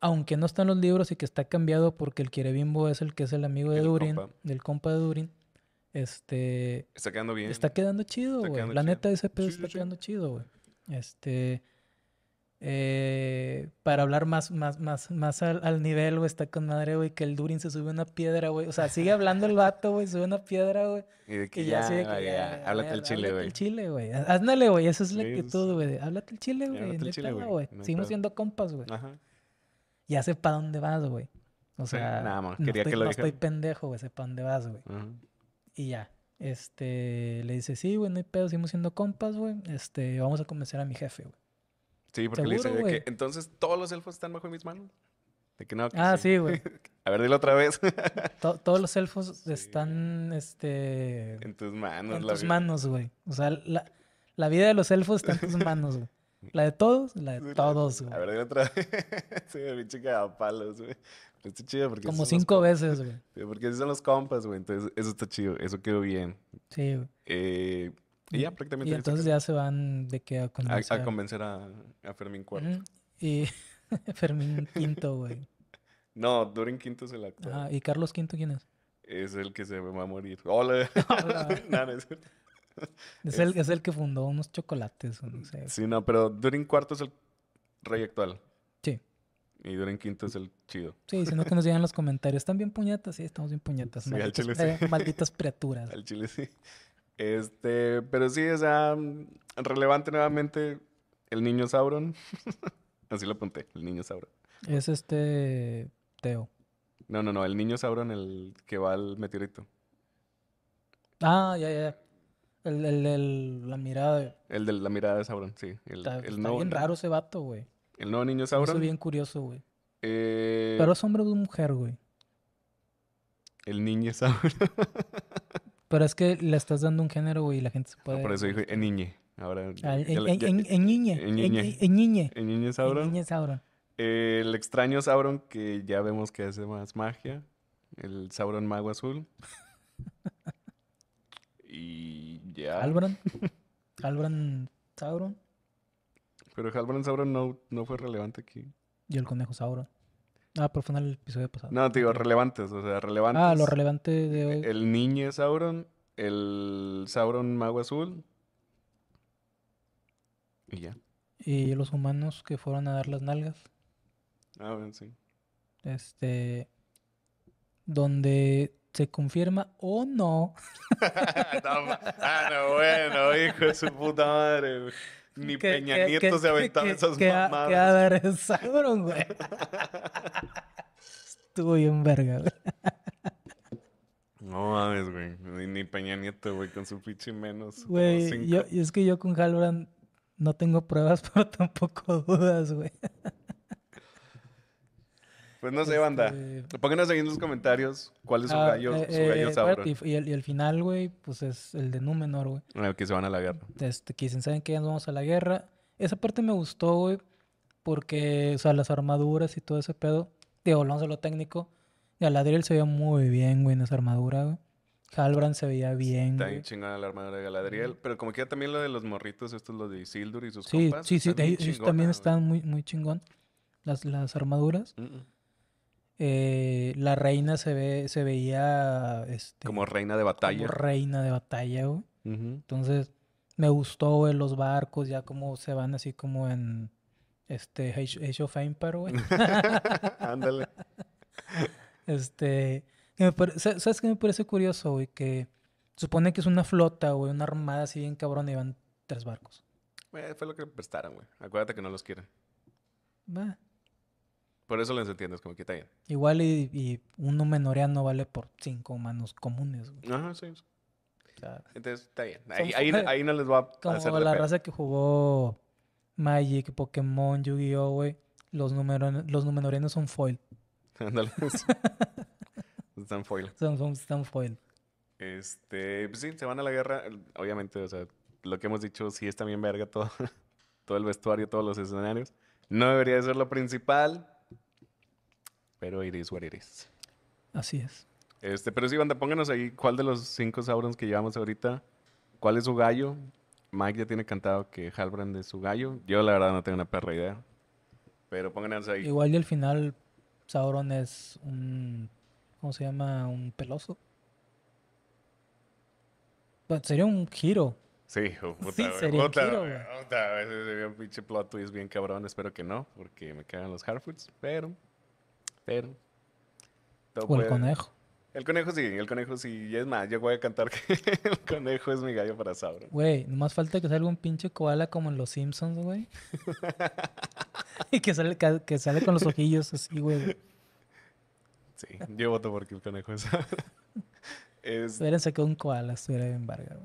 aunque no está en los libros y que está cambiado porque el Quierebimbo es el que es el amigo de Durin, del compa de Durin, este... Está quedando bien. Está quedando chido, güey. La neta, ese pedo está quedando chido, güey. Este... Eh, para hablar más, más, más, más al, nivel, güey, está con madre, güey, que el Durin se sube una piedra, güey. O sea, sigue hablando el vato, güey, sube una piedra, güey. Y de que ya, ya, que, ya, háblate el chile, güey. el chile, güey. Háznale, güey, eso es la actitud, güey. Háblate el chile, güey. No Seguimos siendo compas, güey. Ajá. Ya sé para dónde vas, güey. O sea, sí, Quería no estoy, que lo no estoy pendejo, güey, sé para dónde vas, güey. Y ya. Este, le dice, sí, güey, no hay pedo, seguimos siendo compas, güey. Este, vamos a convencer a mi jefe, güey. Sí, porque le dicen que entonces todos los elfos están bajo mis manos. De que no. ah, sí, güey. a ver, dilo otra vez. todos los elfos están, este... En tus manos. En tus manos, güey. O sea, la, la, vida de los elfos está en tus manos, güey. La de todos, la de todos, güey. A ver, dilo otra vez. sí, mi chica a palos, güey. Está chido porque... Como cinco veces, güey. Porque esos son los compas, güey. Entonces, eso está chido. Eso quedó bien. Sí, güey. Eh, y entonces ya se van de que a convencer a, Fermín Cuarto. Y Fermín Quinto, güey. no, Durin Quinto es el actor. Ah, ¿y Carlos Quinto quién es? Es el que se va a morir. ¡Hola! es el, que fundó unos chocolates o Sí, no, pero Durin Cuarto es el rey actual. Sí. Y Durin Quinto es el chido. Sí, si no que nos digan los comentarios. ¿Están bien puñetas? Sí, estamos bien puñetas. malditas, criaturas. Al chile sí. Este, pero sí, o sea, mm, relevante nuevamente el niño Sauron. Así lo apunté, el niño Sauron. Es este Teo. No, no, no, el niño Sauron, el que va al meteorito. Ah, ya, ya. El, el, la mirada. El de la mirada de Sauron, sí. El, está, bien raro ese vato, güey. El nuevo niño Sauron. Es bien curioso, güey. Eh, pero es hombre o mujer, güey. El niño Sauron. Pero es que le estás dando un género, y la gente se ah, puede... por eso dije pues, ah, en niñe. Ahora, en, en, niñe. En niñe. Sauron. Sauron. el extraño Sauron, que ya vemos que hace más magia. El Sauron Mago Azul. y ya. ¿Albran? Halbran Sauron. Pero Halbron Sauron no, no fue relevante aquí. Y el Conejo Sauron. Ah, por el episodio pasado. No, te digo, relevantes, o sea, relevantes. Ah, lo relevante de hoy. El niño Sauron, el Sauron Mago Azul. Y ya. Y los humanos que fueron a dar las nalgas. Ah, bueno, sí. Este. Donde se confirma o no. ah, no, bueno, hijo de su puta madre. Ni Peña Nieto se aventaba esas mamadas. Qué sabrón, güey. Estuvo bien verga, güey. No mames, güey. Ni Peña Nieto, güey, con su pichi menos. Güey, yo, y es que yo con Halbrand no tengo pruebas, pero tampoco dudas, güey. Pues no sé, banda. Pónganos ahí en los comentarios cuál es su ah, gallo, su eh, gallo eh, sabor. Y, el, final, güey, pues es el de Númenor, güey. el que se van a la guerra. Este, que dicen, ¿saben qué? Nos vamos a la guerra. Esa parte me gustó, güey, porque, o sea, las armaduras y todo ese pedo. Digo, volvamos a lo técnico. Galadriel se veía muy bien, güey, en esa armadura, güey. Halbrand se veía bien. Está bien chingona la armadura de Galadriel. Pero como que también lo de los morritos, estos, los de Isildur y sus sí, compas. Sí, sí, también están muy, muy chingón. Las, las armaduras. Eh, la reina se ve, se veía este, como reina de batalla. Como reina de batalla, güey. Entonces, me gustó, güey, los barcos, ya como se van así como en este Age of Empire, güey. Ándale. este. ¿Sabes qué me parece curioso, güey? Que supone que es una flota, güey, una armada así bien cabrón y van tres barcos. Güey, eh, fue lo que prestaron, güey. Acuérdate que no los quieren. Va. Por eso lo entiendes como que está bien. Igual y, y un no vale por cinco manos comunes, No, Ajá, sí. Entonces está bien. Ahí, no les va a como la, la raza que jugó Magic, Pokémon, Yu-Gi-Oh, güey. Los, Numenoreanos los son foil. están foil. están foil. Este, pues sí, se van a la guerra. Obviamente, o sea, lo que hemos dicho, sí está bien verga todo, todo el vestuario, todos los escenarios. No debería ser lo principal, pero it is what Así es. Este, pero sí, banda, pónganos ahí cuál de los cinco Saurons que llevamos ahorita, cuál es su gallo. Mike ya tiene cantado que Halbrand es su gallo. Yo la verdad no tengo una perra idea. Pero pónganos ahí. Igual y al final Sauron es un... ¿Cómo se llama? Un peloso. sería un giro. Sí, sí, sería giro, sería un pinche plot twist bien cabrón. Espero que no, porque me cagan los Harfoots. pero... Pero. O el conejo. El conejo sí, el conejo sí. Y es más, yo voy a cantar que el conejo es mi gallo para Sauron. Güey, nomás falta que salga un pinche koala como en Los Simpsons, güey. y que sale, que, sale con los ojillos así, güey. Sí, yo voto porque el conejo es... es... que un koala, estuviera en Vargas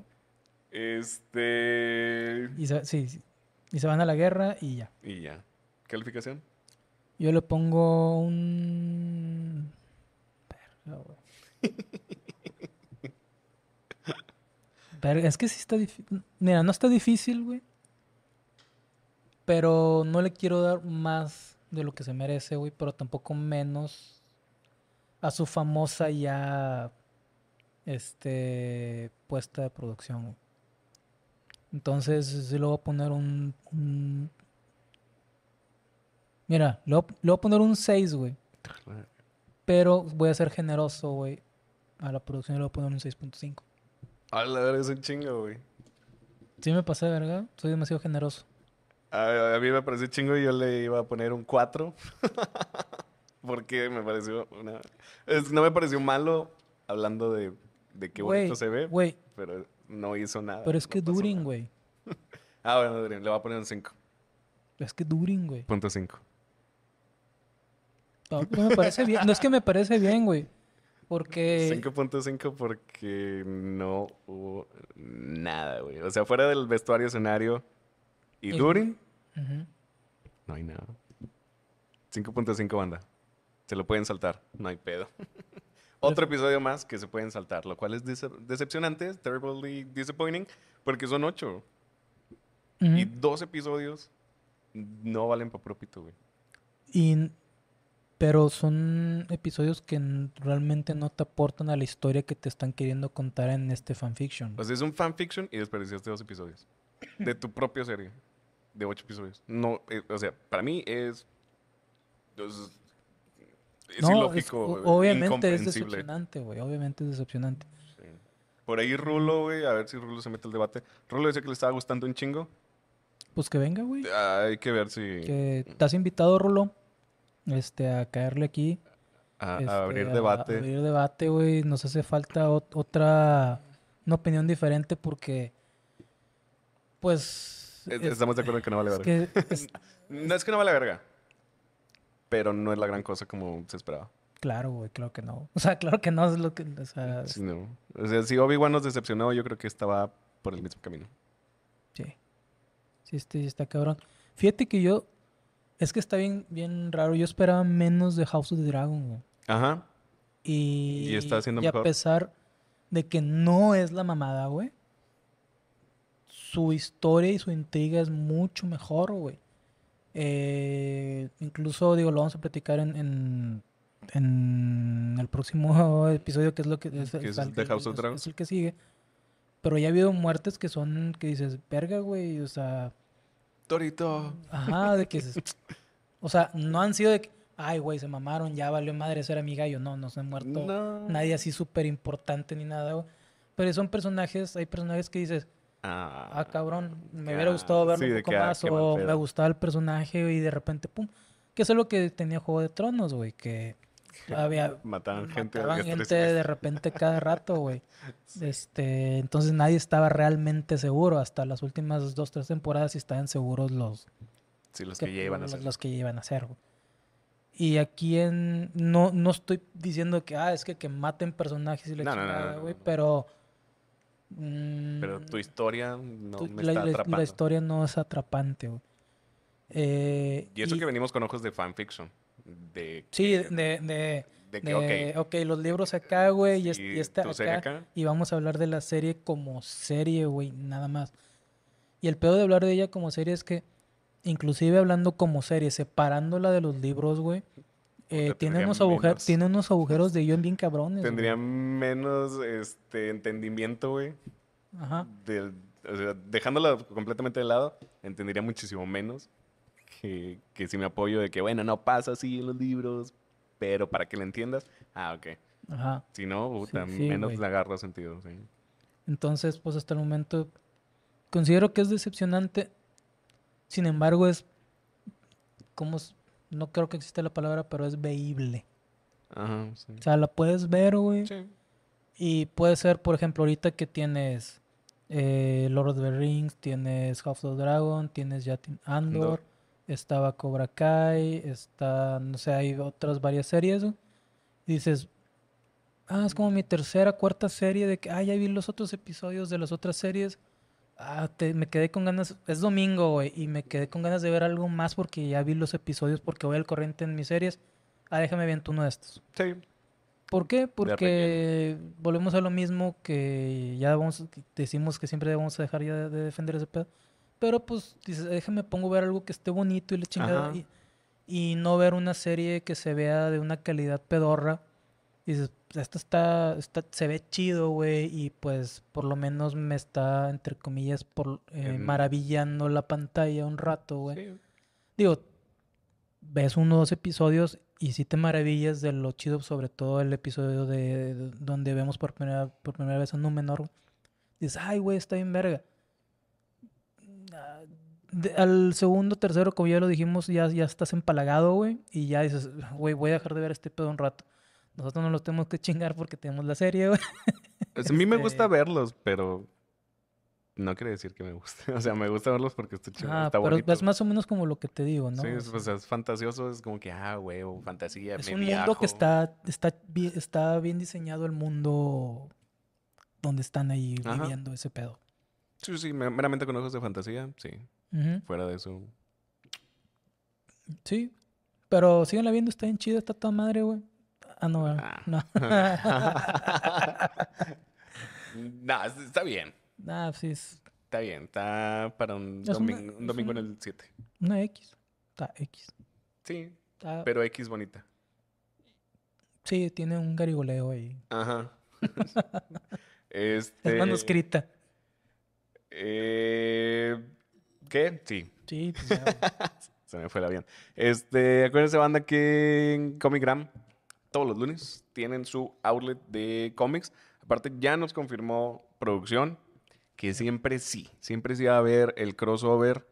Este... Y se, sí. y se van a la guerra y ya. Y ya. ¿Calificación? Yo le pongo un. Verga, es que sí está difícil. Mira, no está difícil, güey. Pero no le quiero dar más de lo que se merece, güey. Pero tampoco menos a su famosa ya. Este. Puesta de producción, güey. Entonces, sí le voy a poner un Mira, le voy, a poner un 6, güey. Pero voy a ser generoso, güey. A la producción le voy a poner un 6.5. A la verga, es un chingo, güey. Sí me pasé, ¿verdad? Soy demasiado generoso. A, mí me pareció chingo y yo le iba a poner un 4. Porque me pareció una... no me pareció malo hablando de, de qué bonito se ve. Pero no hizo nada. Pero es que no Durin, güey. ah, bueno, Durin. Le voy a poner un 5. Es que Durin, güey. Punto 5. No, es que me parece bien, güey. Porque. 5.5 porque no hubo nada, güey. O sea, fuera del vestuario, escenario y Durin, no hay nada. 5.5 banda. Se lo pueden saltar, no hay pedo. Otro episodio más que se pueden saltar, lo cual es decepcionante, terribly disappointing, porque son ocho. Y dos episodios no valen para propito, güey. Y pero son episodios que realmente no te aportan a la historia que te están queriendo contar en este fanfiction. Pues es un fanfiction y desperdiciaste dos episodios de tu propia serie de ocho episodios. No, eh, o sea, para mí es es, eh, obviamente es decepcionante, güey, obviamente es decepcionante. Por ahí Rulo, güey, a ver si Rulo se mete el debate. Rulo decía que le estaba gustando un chingo. Pues que venga, güey. Hay que ver si. Que te has invitado, Rulo este, a caerle aquí. A, este, abrir debate. A, abrir debate, güey. Nos hace falta otra, una opinión diferente porque, pues... estamos de acuerdo en que no vale verga. Que, no es que no vale la verga, pero no es la gran cosa como se esperaba. Claro, güey, claro que no. O sea, claro que no es lo que... O sea, no. o sea si Obi-Wan nos decepcionó, yo creo que estaba por el mismo camino. Sí. Sí, este, está cabrón. Fíjate que yo es que está bien, bien raro. Yo esperaba menos de House of the Dragon, güey. Ajá. Y, está haciendo y a pesar de que no es la mamada, güey, su historia y su intriga es mucho mejor, güey. Eh, incluso, digo, lo vamos a platicar en, en, el próximo episodio, que es lo que es el que sigue. Pero ya ha habido muertes que son, que dices, verga, güey, o sea, Torito. Ajá, de que. o sea, no han sido de que. Ay, güey, se mamaron, ya valió madre, ser amiga, yo No, no se ha muerto nadie así súper importante ni nada, güey. Pero son personajes, hay personajes que dices, ah, ah cabrón, me hubiera gustado verlo un poco ah, más, o me gustaba el personaje, y de repente, pum. Que es lo que tenía Juego de Tronos, güey, que mataban gente, de, gente de repente cada rato, güey. Este, entonces nadie estaba realmente seguro. Hasta las últimas dos, tres temporadas si estaban seguros los, los que, ya iban a ser Los que a Y aquí en. No, no estoy diciendo que, ah, es que, que maten personajes y le güey, pero. pero tu mm, historia no la, historia no es atrapante, eh, y eso que venimos con ojos de fanfiction de... Sí, de... de, que, ok, los libros acá, güey, y, y está acá, Y vamos a hablar de la serie como serie, güey, nada más. Y el pedo de hablar de ella como serie es que, inclusive hablando como serie, separándola de los libros, güey, eh, tiene, unos agujeros, tiene unos agujeros de guión bien cabrones. Tendría menos este, entendimiento, güey. Ajá. o sea, dejándola completamente de lado, entendería muchísimo menos que, si me apoyo de que, bueno, no pasa así en los libros, pero para que lo entiendas, ah, ok. Ajá. Si no, uh, menos la le agarra sentido, Entonces, pues hasta el momento considero que es decepcionante. Sin embargo, es como no creo que exista la palabra, pero es veíble. Ajá, O sea, la puedes ver, güey. Sí. Y puede ser, por ejemplo, ahorita que tienes eh, Lord of the Rings, tienes House of the Dragon, tienes ya Andor estaba Cobra Kai, está, no sé, hay otras varias series. dices, ah, es como mi tercera, cuarta serie de que, ah, ya vi los otros episodios de las otras series. Ah, me quedé con ganas, es domingo, y me quedé con ganas de ver algo más porque ya vi los episodios, porque voy al corriente en mis series. Ah, déjame ver uno de estos. Sí. ¿Por qué? Porque volvemos a lo mismo que ya vamos, decimos que siempre vamos a dejar ya de, de defender ese pedo pero pues dices, déjame pongo ver algo que esté bonito y le chingada. Y, no ver una serie que se vea de una calidad pedorra. Y dices, pues, esta está, está, se ve chido, güey. Y pues por lo menos me está, entre comillas, por, eh, maravillando la pantalla un rato, güey. Digo, ves uno o dos episodios y sí te maravillas de lo chido, sobre todo el episodio de, donde vemos por primera, por primera vez a Númenor. Dices, ay, güey, está bien verga al segundo, tercero, como ya lo dijimos, ya, ya estás empalagado, güey, y ya dices, güey, voy a dejar de ver este pedo un rato. Nosotros no los tenemos que chingar porque tenemos la serie, güey. a mí me este gusta verlos, pero no quiere decir que me guste. O sea, me gusta verlos porque está chido, pero es más o menos como lo que te digo, ¿no? Sí, es, o sea, pues, es fantasioso, es como que, ah, o fantasía, Es un que está, está, está bien diseñado el mundo donde están ahí viviendo ese pedo. Sí, sí, meramente con ojos de fantasía, sí. Fuera de eso. Sí. Pero síganla viendo, está bien chido, está toda madre, güey. Ah, no, ah. no No. está bien. No, sí. Está bien, está para un, domingo, en el 7. Una X. Está X. Sí. Pero X bonita. Sí, tiene un garigoleo ahí. Ajá. Este es manuscrita. Eh, ¿Qué? Sí. Sí. Pues se me fue el avión. Este, acuérdense, banda, que en Comic Gram todos los lunes tienen su outlet de cómics. Aparte, ya nos confirmó producción que siempre sí, siempre sí va a haber el crossover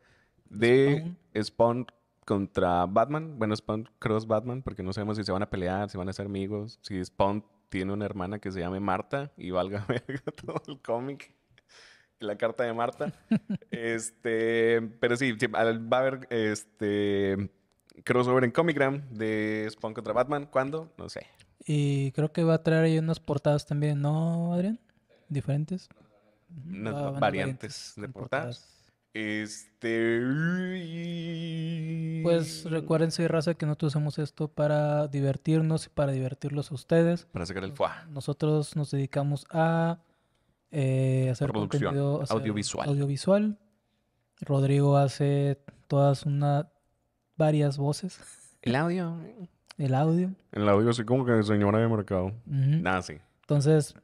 de Spawn contra Batman. Bueno, Spawn Cross Batman, porque no sabemos si se van a pelear, si van a ser amigos, si Spawn tiene una hermana que se llame Marta y valga verga todo el cómic la carta de Marta. este, pero sí, va a haber este crossover en Comigram de Spawn contra Batman. ¿Cuándo? No sé. Y creo que va a traer ahí unas portadas también, ¿no, Adrián? Diferentes. Unas ah, variantes, de portadas. Este. Pues recuerden, soy raza, que nosotros hacemos esto para divertirnos y para divertirlos a ustedes. Para sacar el fuá. Nosotros nos dedicamos a eh, hacer contenido audiovisual. audiovisual. Rodrigo hace todas una varias voces. El audio. El audio. El audio así como que señora de mercado. Nada, ah, sí. Entonces,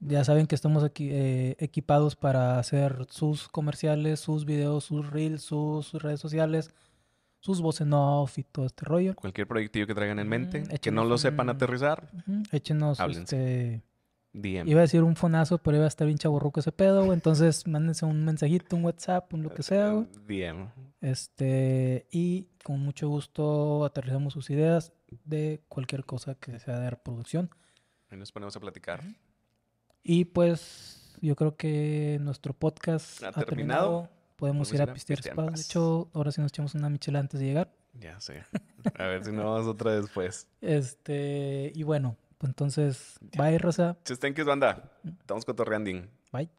ya saben que estamos aquí eh, equipados para hacer sus comerciales, sus videos, sus reels, sus, redes sociales, sus voces no off y todo este rollo. Cualquier proyectillo que traigan en mente, que no lo sepan aterrizar. échenos este, Iba a decir un fonazo, pero iba a estar bien chaburruco ese pedo, Entonces, mándense un mensajito, un WhatsApp, un lo que sea, Bien. DM. Este, y con mucho gusto aterrizamos sus ideas de cualquier cosa que sea de reproducción. Y nos ponemos a platicar. Y pues, yo creo que nuestro podcast ha, terminado. Podemos ir a pistear espadas. De hecho, ahora sí nos echamos una michela antes de llegar. Ya sé. A ver si no vamos otra después. Pues. Este, y bueno, entonces, bye, Rosa. Se thank you, banda. Estamos cotorreando. Bye.